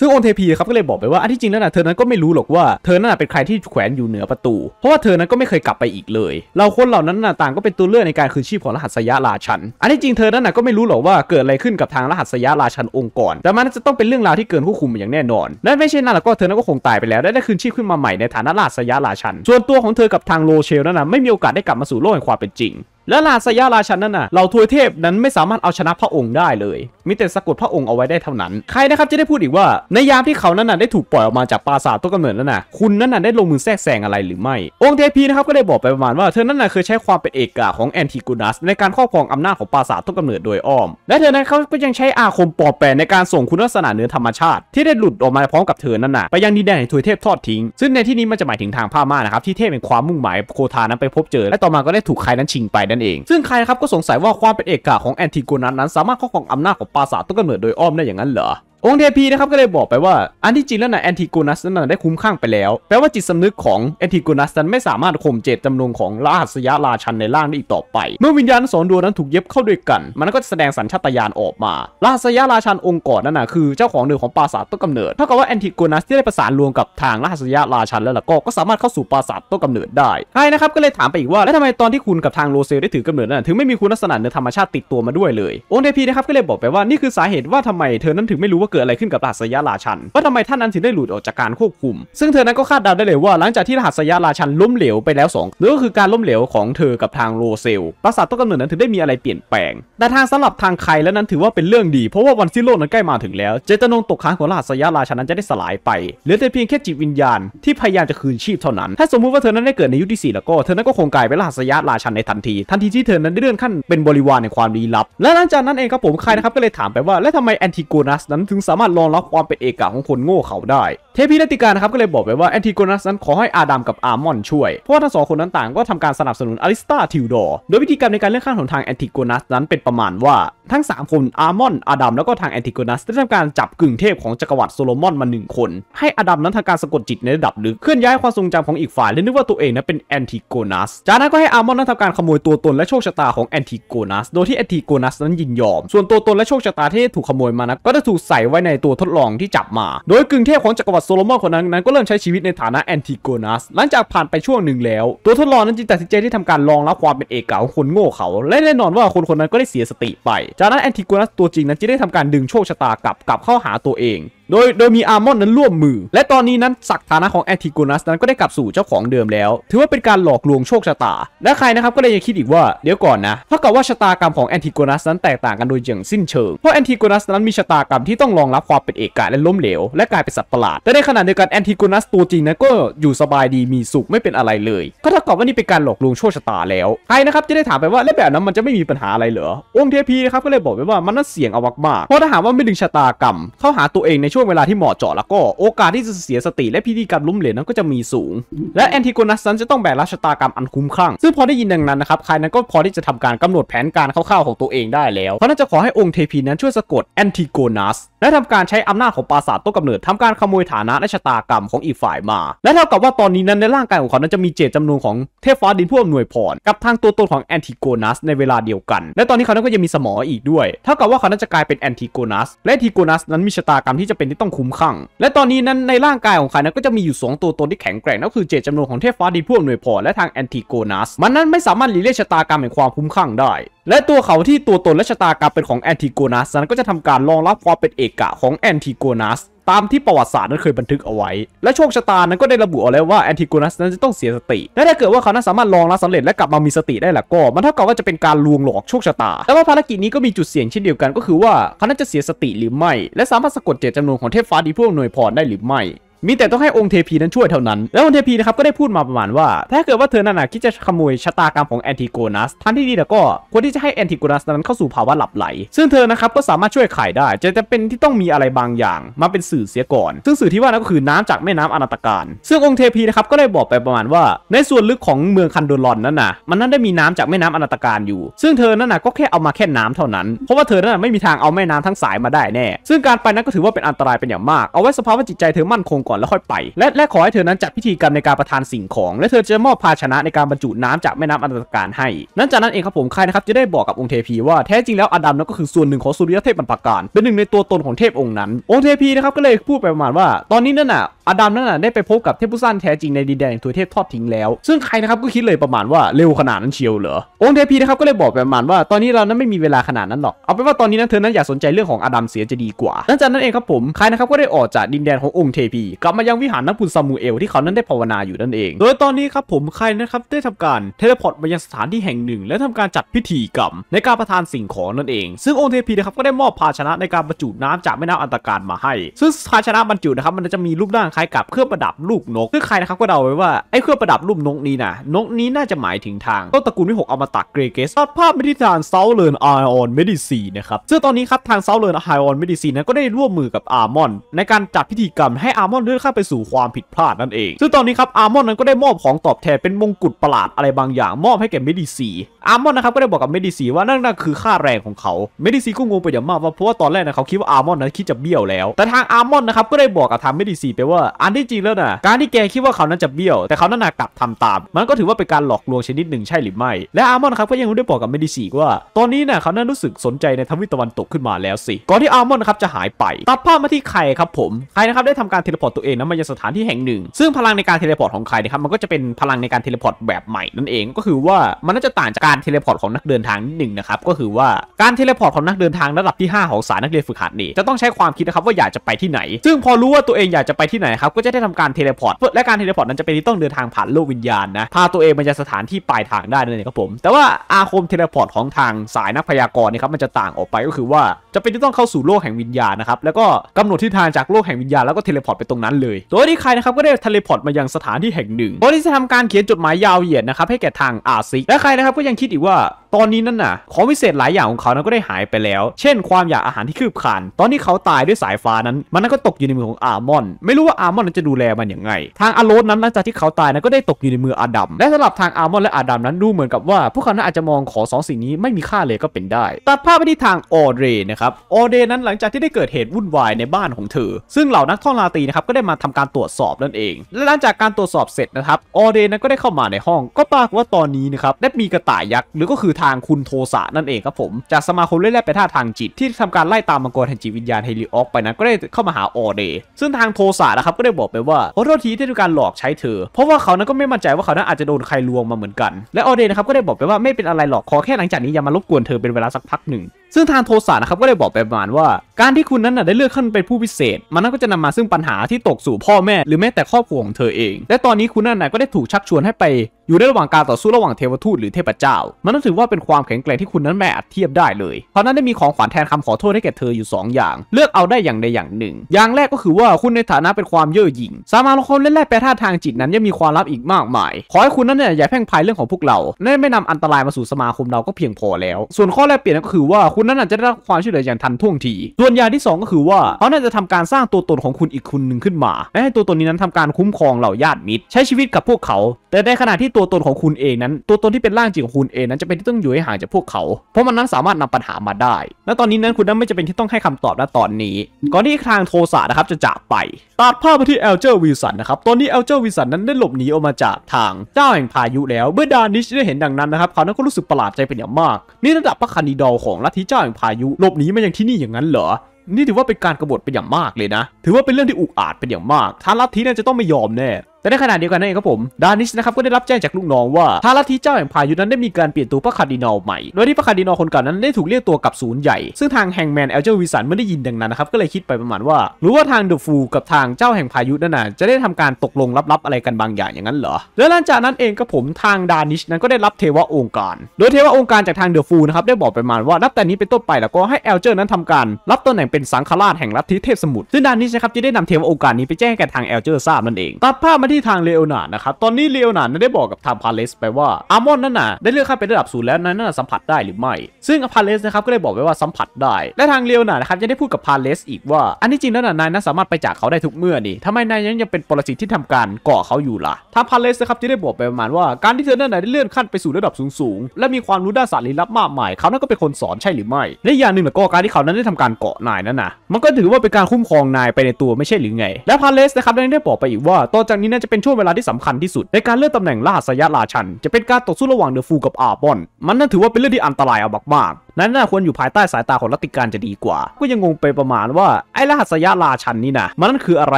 ซึ่งองค์เทพีครับก็เลยบอกไปว่าอันที่จริงแล้วนะเธอนั้นก็ไม่รู้หรอกว่าเธอนั้นเป็นใครที่แขวนอยู่เหนือประตู เพราะว่าเธอนั้นก็ไม่เคยกลับไปอีกเลย เราคนเหล่านั้นนะต่างก็เป็นตัวเลือกในการคืนชีพของรหัสยะราชัน อันที่จริงเธอนั้นนะก็ไม่รู้หรอกว่าเกิดอะไรขึ้นกับทางรหัสยะราชันองค์กร แต่มันจะต้องเป็นเรื่องราวที่เกินผู้คุมอย่างแน่นอนและไม่ใช่นั่นแล้วก็เธอนั้นก็คงตายไปแล้วได้ได้คืนชีพขึ้นมาใหม่ในฐานะรหัสยะราชัน ส่วนตัวของเธอกับทางโลเชลนั้นนะไม่มีโอกาสได้กลับมาสู่โลกแห่งความเป็นจริงและลาสยาราชันนั่นน่ะเราทวยเทพนั้นไม่สามารถเอาชนะพระองค์ได้เลยมิแต่สะกดพระองค์เอาไว้ได้เท่านั้นใครนะครับจะได้พูดอีกว่า ในยามที่เขานั้นน่ะได้ถูกปล่อยออกมาจากปราสาทต้นกำเนิดนั้นน่ะคุณนั้นน่ะได้ลงมือแทรกแซงอะไรหรือไม่ องค์เทพีนะครับก็ได้บอกไปประมาณว่าเธอนั้นน่ะเคยใช้ความเป็นเอกาของแอนติกูนัส ในการครอบครองอำนาจของปราสาทต้นกำเนิดโดยอ้อมและเธอนั้นเขาก็ยังใช้อาคมปลอบแปลในการส่งคุณลักษณะเนื้อธรรมชาติ ที่ได้หลุดออกมาพร้อมกับเธอนั้นน่ะไปยังดินแดนแห่งทวยเทพทอดทิ้งซึ่งในที่นี้มันจะหมายถึงทางพม่านะครับที่เทพเป็นความมุ่งหมายโคทานั้นไปพบเจอและต่อมาก็ได้ถูกใครนั้นชิงไปนัน่นเองซึ่งใครครับก็สงสัยว่าความเป็นเอกะของแอนติโกนัสนั้นสามารถครอบครองอำนาจของปราสาทต้นกำเนิดโดยอ้อมได้อย่างนั้นเหรอองค์เทพีนะครับก็เลยบอกไปว่า อันที่จริงแล้วนะแอนติโกนัสนั้นได้คุ้มข้างไปแล้ว แปลว่าจิตสำนึกของแอนติโกนัสนั้นไม่สามารถข่มเจตจำนงของราชยะราชันในร่างได้อีกต่อไป เมื่อวิญญาณสองดวงนั้นถูกเย็บเข้าด้วยกัน มันก็จะแสดงสัญชาตญาณออกมา ราชยะราชันองค์ก่อนนั่นนะคือเจ้าของเดิมของปราสาทต้นกำเนิดเท่ากับว่าแอนติโกนัสที่ได้ประสานรวมกับทางราชยะราชัน แล้วล่ะก็ก็สามารถเข้าสู่ปราสาทต้นกำเนิดได้ใช่นะครับก็เลยถามไปอีกว่าแล้วทำไมตอนที่คุณกับทางโรเซลได้ถือกำเนิดนั้นถึงไม่มีคุณลักษณะเหนือธรรมชาติติดตัวมาด้วยเลยองค์เทพีนะครับก็เลยบอกไปว่านี่คือสาเหตุว่าทำไมเธอนั้นถึงไม่รู้ว่าาเกิดอะไรขึ้นกับรหัสยะราชันว่าทำไมท่านนั้นถึงได้หลุดออกจากการควบคุม ซึ่งเธอนั้นก็คาดเดาได้เลยว่าหลังจากที่รหัสยะราชันล้มเหลวไปแล้ว2นั่นก็คือการล้มเหลวของเธอกับทางโรเซลปราสาทต้นกำเนิดนั้นถึงได้มีอะไรเปลี่ยนแปลง แต่ทางสำหรับทางใครแล้วนั้นถือว่าเป็นเรื่องดี เพราะว่าวันสิ้นโลกนั้นใกล้มาถึงแล้วเจตนงตกค้างของรหัสยะราชันนั้นจะได้สลายไปเหลือแต่เพียงแค่จิตวิญญาณที่พยายามจะคืนชีพเท่านั้น ถ้าสมมุติว่าเธอนั้นได้เกิดในยุคที่4แล้วก็เธอนั้นก็คงกลายเป็นรหัสยาราชันในทันที ทันทีที่เธอนั้นได้เลื่อนขั้นเป็นบริวารในความลี้ลับ และหลังจากนั้นเองครับผมใครนะครับก็เลยถามไปว่าแล้วทำไมแอนติโกนัสนั้นถึงงสามารถรองรับความเป็นเอกาของคนโง่เขาได้ เทพีนติกานะครับ ก็เลยบอกไปว่าแอนติโกนัสนั้นขอให้อาดัมกับอาร์มอนช่วย เพราะว่าทั้งสองคนนั้นต่างก็ทำการสนับสนุนอลิสตาทิวดอร์โดยวิธีการในการเลือกข้างของทางแอนติโกนัสนั้นเป็นประมาณว่า ทั้ง 3 คนอาร์มอนอาดัมแล้วก็ทางแอนติโกนัสได้ทำการจับกึ่งเทพของจักรวรรดิโซโลมอนมาหนึ่งคนให้อาดัมนั้นทำการสะกดจิตในระดับลึกเคลื่อนย้ายความทรงจำของอีกฝ่ายและนึกว่าตัวเองนั้นเป็นแอนติโกนัสจากนั้นก็ให้อาร์มอนนั้นทำการขโมยตัวตนและโชคชะตาของแอนติโกนัสโดยที่แอนติโกนัสนั้นยินยอม ส่วนตัวตนและโชคชะตาที่ถูกขโมยมานั้นก็จะถูกใไว้ในตัวทดลองที่จับมา โดยกึ่งเทพของจักรวรรดิโซโลมอนคนนั้นนั้นก็เริ่มใช้ชีวิตในฐานะแอนติโกนัส หลังจากผ่านไปช่วงหนึ่งแล้ว ตัวทดลองนั้นจึงตัดสินใจที่ทำการลองรับความเป็นเอกาของคนโง่เขา และแน่นอนว่าคนคนนั้นก็ได้เสียสติไป จากนั้นแอนติโกนัสตัวจริงนั้นจึงได้ทำการดึงโชคชะตากลับ กลับเข้าหาตัวเองโดยโดยมีอาร์มอนนั้นร่วมมือ และตอนนี้นั้นศักฐานะของแอนติโกนัสนั้นก็ได้กลับสู่เจ้าของเดิมแล้ว ถือว่าเป็นการหลอกลวงโชคชะตา และใครนะครับก็เลยจะคิดอีกว่าเดี๋ยวก่อนนะเท่ากับว่าชะตากรรมของแอนติโกนัสนั้นแตกต่างกันโดยอย่างสิ้นเชิง เพราะแอนติโกนัสนั้นมีชะตากรรมที่ต้องรองรับความเป็นเอกะและล้มเหลวและกลายเป็นสัตว์ประหลาดแต่ในขณะเดียวกันแอนติโกนัสตัวจริงนั้นก็อยู่สบายดีมีสุขไม่เป็นอะไรเลย ก็เท่ากับว่านี่เป็นการหลอกลวงโชคชะตาแล้ว ใครนะครับจะได้ถามไปว่าแล้วแบบนั้นมันจะไม่มีปัญหาอะไรเหรอองค์เทพีนะครับก็เลยบอกไปว่ามันน้นเสี่ยงเอกมากเพราะถ้าหากว่าไม่ดึงชะตากรรม เข้าหาตัวเองในชช่วงเวลาที่เหมาะเจาะแล้วก็โอกาสที่จะเสียสติ และพิธีกรรมล้มเหลวนั้นก็จะมีสูงและแอนติโกนัสนั้นจะต้องแบกรับชะตากรรมอันคุ้มคลั่งซึ่งพอได้ยินดังนั้นนะครับคายนั้นก็พอที่จะทำการกำหนดแผนการคร่าวๆของตัวเองได้แล้วเขานั่นจะขอให้องค์เทพีนั้นช่วยสะกดแอนติโกนัสและทำการใช้อำนาจของปราสาทต้นกำเนิดทำการขโมยฐานะและชะตากรรมของอีกฝ่ายมาและเท่ากับว่าตอนนี้นั้นในร่างกายของเขานั้นจะมีเจตจำนวนของเทพฟ้าดินผู้อำนวยพรกับทางตัวตนของแอนติโกนัสในเวลาเดียวกัน และตอนนี้เขานั้นก็ยังมีสมออีกด้วยเท่ากับว่าเขานั้นจะกลายเป็นแอนติโกนัส และแอนติโกนัส นั้นมีชะตากรรมที่จะเป็นที่ต้องคุ้มข้งและตอนนี้นั้นในร่างกายของเขานั้นก็จะมีอยู่ 2 ตัวตนที่แข็งแกร่งนั่นคือเจตจำนวนของเทพฟ้าดินผว้หนนวยพอและทางแอนติโกนัส มันนั้นไม่สามารถหลีเลี่ยชะตากรรมแห่งความคุ้มข้งได้ และตัวเขาที่ตัวตนและชะตากรรมเป็นของแอนติโกนัส นั้นก็จะทำการรองรับความเป็นเอกะของแอนติโกนัสตามที่ประวัติศาสตร์นั้นเคยบันทึกเอาไว้ และโชคชะตานั้นก็ได้ระบุเอาไว้ว่าแอนติโกนัสนั้นจะต้องเสียสติ และถ้าเกิดว่าเขานั้นสามารถลองรับสำเร็จและกลับมามีสติได้ล่ะก็ มันเท่ากับว่าจะเป็นการลวงหลอกโชคชะตาแต่ว่าภารกิจนี้ก็มีจุดเสี่ยงเช่นเดียวกัน ก็คือว่าเขานั้นจะเสียสติหรือไม่และสามารถสะกดเจตจำนงของเทพฟ้าดีพวกหนนวยพรได้หรือไม่มีแต่ต้องให้องค์เทพีนั้นช่วยเท่านั้น แล้วองค์เทพีนะครับก็ได้พูดมาประมาณว่า ถ้าเกิดว่าเธอนั้นะคิดจะขโมยชะตากรรมของแอนติโกนัสทันที่ดีแล้วก็ควรที่จะให้แอนติโกนัสนั้นเข้าสู่ภาวะหลับไหล ซึ่งเธอนะครับก็สามารถช่วยไขได้ จะจะเป็นที่ต้องมีอะไรบางอย่าง มาเป็นสื่อเสียก่อน ซึ่งสื่อที่ว่านั้นก็คือน้ำจากแม่น้ำอนาตการ ซึ่งองค์เทพีนะครับก็ได้บอกไปประมาณว่า ในส่วนลึกของเมืองคันโดลอนนั้นน่ะ มันนั้นได้มีน้ำจากแม่น้ำอนาตการอยู่ ซึ่งเธอนั้นน่ะก็แค่เอามาแค่น้ำเท่านั้น เพราะว่าเธอนั้นไม่มีทางเอาแม่น้ำทั้งสายมาได้แน่ซึ่งการไปนั้นก็ถือว่าเป็นอันตรายเป็นอย่างมากเอาไว้สภาพวจิตใจเธอมั่นคงก่อนแล้วค่อยไป และและขอให้เธอนั้นจัดพิธีกรรมในการประทานสิ่งของ และเธอจะมอบภาชนะในการบรรจุน้ำจากแม่น้ำอันตรการให้ นั้นจากนั้นเองครับผมครายนะครับจะได้บอกกับองค์เทพีว่าแท้จริงแล้วอดัมนั้นก็คือส่วนหนึ่งของสุริยเทพบรรพการเป็นหนึ่งในตัวตนของเทพองค์นั้น องค์เทพีนะครับก็เลยพูดไปประมาณว่า ตอนนี้นั่นน่ะอดัมนั่นน่ะได้ไปพบกับเทพผู้สั้นแท้จริงในดินแดนถวยเทพทอดทิ้งแล้วซึ่งใครนะครับก็คิดเลยประมาณว่าเร็วขนาดนั้นเชียวเหรอ องค์เทพีนะครับก็เลยบอกประมาณว่าตอนนี้เรานั้นไม่มีเวลาขนาดนั้นหรอกเอาเป็นว่าตอนนี้นั้นเธอนั้นอยากสนใจเรื่องของอดัมเสียจะดีกว่าหลังจากนั้นเองครับผมใครนะครับก็ได้ออกจากดินแดนขององค์เทพีกลับมายังวิหารนักบุญซามูเอลที่เขานั้นได้ภาวนาอยู่นั่นเอง โดยตอนนี้ครับผมใครนะครับได้ทำการเทเลพอร์ตมายังสถานที่แห่งหนึ่ง และทำการจัดพิธีกรรมในการประทานสิ่งของนั่นเอง ซึ่งองค์เทพีนะครับก็ได้มอบภาชนะในการบรรจุน้ำจากแม่น้ำอันตรการมาให้ ซึ่งภาชนะบรรจุนะครับมันจะมีรูปร่างคล้ายกับเครื่องประดับลูกนก ซึ่งใครนะครับก็เดาไว้ว่าไอ้เครื่องประดับรูปนกนี้นะนกนี้น่าจะหมายถึงทางต้นตระกูลวิหกอมตะเกรเกสตัดภาพไปที่ทางเซาเลนไอออนเมดิซีนะครับซึ่งตอนนี้ครับทางเซาเลนไอออนเมดิซีนั้นก็ได้ร่วมมือกับอาร์มอน ในการจัดพิธีกรรมให้อาร์มอนเลื่อนข้าไปสู่ความผิดพลาด นั่นเอง ซึ่งตอนนี้ครับอาร์มอนนั้นก็ได้มอบของตอบแทนเป็นมงกุฎประหลาดอะไรบางอย่างมอบให้แก่เมดิซี อาร์มอนนะครับก็ได้บอกกับเมดิซีว่า นั่นนั่ะคือค่าแรงของเขา เมดิซีก็งงไปอย่างมาก ว่าเพราะว่าตอนแรกนะเขาคิดว่าอาร์มอนนั้นคิดจะเบี้ยวแล้ว แต่ทางอาร์มอนนะครับ ก็ได้บอกกับทางเมดิซีไปว่าอันที่จริงแล้วนะการที่แกคิดว่าเขานั้นจะเบี้ยวแต่เขานั้นกลับทำตาม มันก็ถือว่าเป็นการหลอกลวงชนิดหนึ่งใช่หรือไม่ และอาร์มอนครับก็ยังได้บอกกับเมดิซีว่า ตอนนี้นะเขานั้นรู้สึกสนใจในทวีตตะวันตกขึ้นมาแล้วสิ ก่อนที่อาร์มอนครับจะหายไปตัดภาพมาที่ไข่ครับผมไข่นะครับได้ทำการเทเลพอร์ตตัวเองนะมันจะสถานที่แห่งหนึ่ง ซึ่งพลังในการเทเลพอร์ตของใครนะครับ มันก็จะเป็นพลังในการเทเลพอร์ตแบบใหม่นั่นเอง ก็คือว่ามันน่าจะต่างจากการเทเลพอร์ตของนักเดินทางนิดหนึ่งนะครับ ก็คือว่าการเทเลพอร์ตของนักเดินทางระดับที่5ของสาย นักเรียนฝึกหัดนี่ จะต้องใช้ความคิดนะครับว่าอยากจะไปที่ไหน ซึ่งพอรู้ว่าตัวเองอยากจะไปที่ไหนครับ ก็จะได้ทำการเทเลพอร์ตและการเทเลพอร์ตนั้นจะเป็นที่ต้องเดินทางผ่านโลกวิญญาณนะ พาตัวเองไปยังสถานที่ปลายทางได้นั่นเองครับผม แต่ว่าอาคมเทเลพอร์ตของทางสายนักพยากรณ์นะครับ มันจะต่างออกไปก็คือว่าจะเป็นที่ต้องเข้าสู่โลกแห่งวิญญาณนะครับแล้วก็กำหนดทิศทางจากโลกแห่งวิญญาณแล้วก็เทเลพอร์ตไปตรงนั้นั้นเลยตัวที้ใครนะครับก็ได้เทเลพอร์ตมายังสถานที่แห่งหนึ่งโดยที่จะทำการเขียนจดหมายยาวเหยียดนะครับให้แก่ทางอาซิก และใครนะครับก็ยังคิดอีกว่าตอนนี้นั่นน่ะของวิเศษหลายอย่างของเขานั้นก็ได้หายไปแล้ว เช่น ความอยากอาหารที่คืบคานตอนที่เขาตายด้วยสายฟ้านั้น มันนันก็ตกอยู่ในมือของอาร์มอน ไม่รู้ว่าอาร์มอนนั้นจะดูแลมันอย่างไง ทางอาโรสนั้นหลังจากที่เขาตายนั้นก็ได้ตกอยู่ในมืออาดัม และสำหรับทางอาร์มอนและอาดัมนั้นดูเหมือนกับว่าพวกเขาน่าจจะมองขอสองสิ่งนี้ไม่มีค่าเลยก็เป็นได้ ตัดภาพไปที่ทางออเดนะครับออเดนั้นหลังจากที่ได้เกิดเหตุวุ่นวายในบ้านของเธอ ซึ่งเหล่านักท่องราตรีนะครับก็ได้มาทำการตรวจสอบนั่นเอง และหลังจากการตรวจสอบเสร็จนะครับออเดนั้นก็ได้เข้ามาในห้องก็ปรากฏว่าตอนนี้นะครับได้มีกระต่ายยักษ์หรือก็คือทางคุณโทสะนั่นเองครับผมจากสมาคมเล่นแร่ไปท่าทางจิต ที่ทำการไล่ตามมังกรแห่งจิตวิญญาณเฮลิออกไปนั้นก็ได้เข้ามาหาออเดย์ซึ่งทางโทสะนะครับก็ได้บอกไปว่าขอโทษทีที่ทำการหลอกใช้เธอ เพราะว่าเขานั้นก็ไม่มั่นใจว่าเขานั้นอาจจะโดนใครลวงมาเหมือนกัน และออเดย์นะครับก็ได้บอกไปว่าไม่เป็นอะไรหรอก ขอแค่หลังจากนี้อย่ามารบกวนเธอเป็นเวลาสักพักหนึ่งซึ่งทางโทสานะครับก็ได้บอกไปประมาณว่า การที่คุณนั้นน่ะได้เลือกขึ้นเป็นผู้พิเศษ มันนั่นก็จะนำมาซึ่งปัญหาที่ตกสู่พ่อแม่หรือแม้แต่ครอบครัวของเธอเองและตอนนี้คุณนั้นน่ะก็ได้ถูกชักชวนให้ไป อยู่ในระหว่างการต่อสู้ระหว่างเทวทูตหรือเทพเจ้ามันนั่นถือว่าเป็นความแข็งแกร่งที่คุณนั้นไม่อาจเทียบได้เลยเพราะนั้นได้มีของขวัญแทนคำขอโทษให้แก่เธออยู่2อย่างเลือกเอาได้อย่างใดอย่างหนึ่ง อย่างแรกก็คือว่าคุณในฐานะเป็นความเย่อหยิ่งสามารถลงคนเล่นแร่แปรธาตุทางจิตนั้นยังมีความลับอีกมากมาย ขอให้คุณนั้นเนี่ยอย่าแพ่งพายเรื่องของพวกเราและไม่นำอันตรายมาสู่สมาคมเราก็เพียงพอแล้ว ส่วนข้อแรกเปลี่ยนก็คือว่าคุณนั้นอาจจะได้รับความช่วยเหลืออย่างทันท่วงที ส่วนอย่างที่ 2 ก็คือว่าเขาน่าจะทำการสร้างตัวตนของคุณอีกคนหนึ่งขึ้นมาและให้ตัวตนนี้นั้นทำการคุ้มครองเหล่าญาติมิตรใช้ชีวิตกับพวกเขา แต่ในขณะที่ตัวตนของคุณเองนั้น ตัวตนที่เป็นร่างจริงของคุณเองนั้นจะเป็นที่ต้องอยู่ให้ห่างจากพวกเขา เพราะมันนั้นสามารถนำปัญหามาได้ และตอนนี้นั้นคุณนั้นไม่จะเป็นที่ต้องให้คำตอบณตอนนี้ ก่อนที่ทางโทสะนะครับจะจากไปตัดภาพไปที่เอลเจอร์วิลสันนะครับ ตอนนี้เอลเจอร์วิลสันนั้นได้หลบหนีออกมาจากทางเจ้าแห่งพายุ แล้ว เมื่อดานิชได้เห็นดังนั้นนะครับเขานั้นก็รู้สึกประหลาดใจเป็นอย่างมาก นี่ระดับพระคานิดอลของลัทธิเจ้าแห่งพายุหลบหนีมาอย่างที่นี่อย่างนั้นเหรอ นี่ถือว่าเป็นการกรบฏเป็นอย่างมากเลยนะ ถือว่าเป็นเรื่องที่อุกอาจเป็นอย่างมากทางลัทธินั่นจะต้องไม่ยอมแน่แต่ในขณะเดียวกันนั่นเองครับผมดานิชนะครับก็ได้รับแจ้งจากลูกน้องว่าทาราทีเจ้าแห่งพายุนั้นได้มีการเปลี่ยนตัวพระคาดินอลใหม่ โดยที่พระคาดินอลคนเก่านั้นได้ถูกเรียกตัวกับศูนย์ใหญ่ ซึ่งทางแฮงแมนเอลเจอร์วิสันไม่ได้ยินดังนั้นนะครับ ก็เลยคิดไปประมาณว่ารู้ว่าทางเดอะฟูกับทางเจ้าแห่งพายุนั่นน่ะจะได้ทำการตกลงลับๆอะไรกันบางอย่างอย่างนั้นเหรอและหลังจากนั้นเองก็ผมทางดานิชนั้นก็ได้รับเทวะองค์การ โดยเทวะองค์การจากทางเดอะฟูนะครับได้บอกไปมาว่านับแต่นี้เป็นต้นไปแล้วก็ให้เอลเจอร์นั้นทำการรับตำแหน่งเป็นสังฆราชแห่งลัทธิเทพสมุทรซึ่งดานิชนะครับจะได้นำเทวะองค์การนี้ไปแจ้งแก่ทางเอลเจอร์ทราบนั่นเองตัดภาพมาทีที่ทางเลโอนาร์นะครับตอนนี้เลโอนาร์ได้บอกกับทางพาเลสไปว่าอาร์มอนนั่นน่ะได้เลื่อนขั้นเป็นระดับศูนย์แล้วนั่นน่ะสัมผัสได้หรือไม่ ซึ่งพาเลสนะครับก็ได้บอกไปว่าสัมผัสได้ และทางเลโอนาร์นะครับยังได้พูดกับพาเลสอีกว่าอันที่จริงแล้วน่ะนายน่าสามารถไปจากเขาได้ทุกเมื่อนี่ทำไมนายยังยังเป็นปรสิตที่ทำการเกาะเขาอยู่ล่ะทางพาเลสนะครับที่ได้บอกไปประมาณว่าการที่เธอนั่นได้เลื่อนขั้นไปสู่ระดับสูงๆ และมีความรู้ด้านสารลี้ลับมากมายเขานั่นก็เป็นคนสอนใช่หรือไม่ และอย่างหนึ่งก็การที่เขานั้นได้ทำการเกาะนายนั่นนะมันก็ถือว่าเป็นการคุ้มครองนายไปในตัวไม่ใช่หรือไง และพาเลสนะครับยังได้บอกไปอีกว่าต่อจากนี้นน้นจะเป็นช่วงเวลาที่สำคัญที่สุด ในการเลือกตำแหน่งราชสยราชัน จะเป็นการต่อสู้ระหว่างเดอะฟูกับอาบอน มันนั่นถือว่าเป็นเรื่องที่อันตรายเอามากๆนั้นน่าควรอยู่ภายใต้สายตาของรัติการจะดีกว่า ก็ยังงงไปประมาณว่าไอ้รหัสยะราชันนี่นะมันนั่นคืออะไร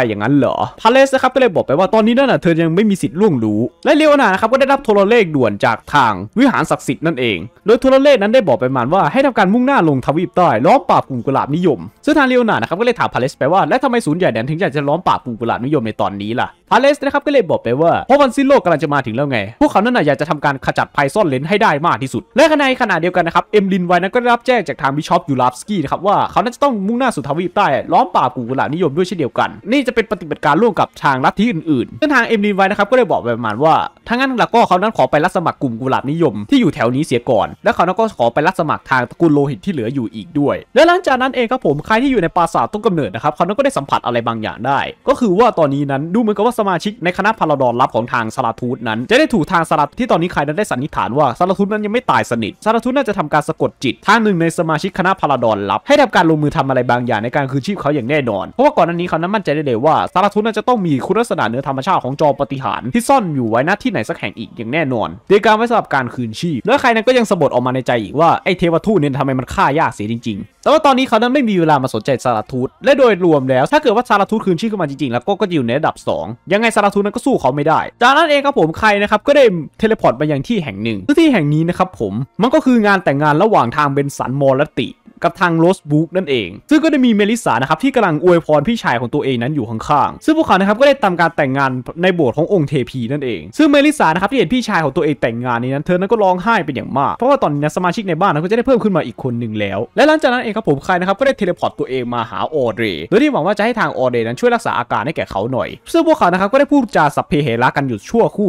อย่างนั้นเหรอ พาเลสนะครับก็เลยบอกไปว่า ตอนนี้นั่นน่ะเธอยังไม่มีสิทธิ์ล่วงรู้ และเลโอนานะครับก็ได้รับโทรเลขด่วนจากทางวิหารศักดิ์สิทธิ์นั่นเอง โดยโทรเลขนั้นได้บอกไปประมาณว่า ให้ทำการมุ่งหน้าลงทวีปใต้ล้อมปราบกลุ่มกุหลาบนิยมซึ่งทางเลโอนานะครับก็เลยถามพาเลสไปว่าและทำไมศูนย์ใหญ่แดนถึงอยากจะล้อมปราบกลุ่มกุหลาบนิยมในตอนนี้ล่ะ พาเลสนะครับก็เลยบอกไปว่าเพราะวันสิ้นโลกกำลังจะมาถึงแล้วไง พวกเขานั่นน่ะอยากจะทำการขจัดภัยซ่อนเลนให้ได้มากที่สุด และขณะในขณะเดียวกันนะครับเอ็มลินไวน้นก็ได้รับแจ้งจากทางบิชอปยูราฟสกี้นะครับ ว่าเขาน่าจะต้องมุ่งหน้าสู่ทวีปใต้ล้อมป่ากูกลานิยมด้วยเช่นเดียวกัน นี่จะเป็นปฏิบัติการร่วมกับทางลัทธิอื่นๆซึ่งทางเอ็มดีไว้นะครับก็ได้บอกไปประมาณว่าถ้างั้นหลักก็เขานั้นขอไปรับสมัครกลุ่มกุหลาบนิยม ที่อยู่แถวนี้เสียก่อน แล้วเขานั้นก็ขอไปรับสมัครทางตระกูลโลหิตที่เหลืออยู่อีกด้วยและหลังจากนั้นเองครับผมใครที่อยู่ในปราสาทต้นกำเนิดนะครับเขานั้นก็ได้สัมผัสอะไรบางอย่างได้ ก็คือว่าตอนนี้นั้นดูเหมือนกับว่าสมาชิกในคณะพาราดอนรับของทางซาลาทูธนั้น จะได้ถูกทางซาลาที่ตอนนี้ใครนั้นได้สันนิษฐานว่าซาลาทูธนั้นยังไม่ตายสนิทซาลาทูธน่าจะทำการสะกดจิตทางหนึ่งในสมาชิกคณะพาราดอนลับ ให้ทำการลงมือทำอะไรบางอย่างในการคืนชีพเขาอย่างแน่นอน เพราะว่าก่อนหน้านี้เขานั้นมั่นใจได้เลยว่าซาราทุนน่าจะต้องมีคุณลักษณะเนื้อธรรมชาติของจอปฏิหารที่ซ่อนอยู่ไว้ณที่ไหนสักแห่งอีกอย่างแน่นอนเรียการไว้สำหรับการคืนชีพ และใครนั้นก็ยังสะบดออกมาในใจอีกว่าไอ้เทวทูตเนี่ยทำไมมันฆ่ายากเสียจริง ๆ แต่ว่าตอนนี้เขานั้นไม่มีเวลามาสนใจซาราทุนและโดยรวมแล้ว ถ้าเกิดว่าซาราทุนคืนชีพขึ้นมาจริงๆแล้วก็ก็อยู่ในระดับ 2 ยังไงซาราทุนนั้นก็สู้เขาไม่ได้จากนั้นเองครับผมใครนะครับก็ได้เทเลพอร์ตไปยังที่แห่งหนึ่งที่แห่งนี้นะครับผมมันก็คืองานแต่งงานระหว่างทางเบนสันมอลติกับทางโรสบุ๊กนั่นเอง ซึ่งก็ได้มีเมลิสานะครับที่กำลังอวยพรพี่ชายของตัวเองนั้นอยู่ข้าง ๆ ซึ่งพวกเขานะครับก็ได้ทำการแต่งงานในโบสถ์ขององค์เทพีนั่นเอง ซึ่งเมลิสานะครับที่เห็นพี่ชายของตัวเองแต่งงานนี้นั้นเธอนั้นก็ร้องไห้เป็นอย่างมาก เพราะว่าตอนนี้สมาชิกในบ้านนั้นก็จะได้เพิ่มขึ้นมาอีกคนหนึ่งแล้ว และหลังจากนั้นเองครับผมใครนะครับก็ได้เทเลพอร์ตตัวเองมาหาออเดรโดยที่หวังว่าจะให้ทางออเดรนั้นช่วยรักษาอาการให้แก่เขาหน่อยซึ่งพวกเขานะครับก็ได้พูดจาสัพเพเหระกันอยู่ชั่วคู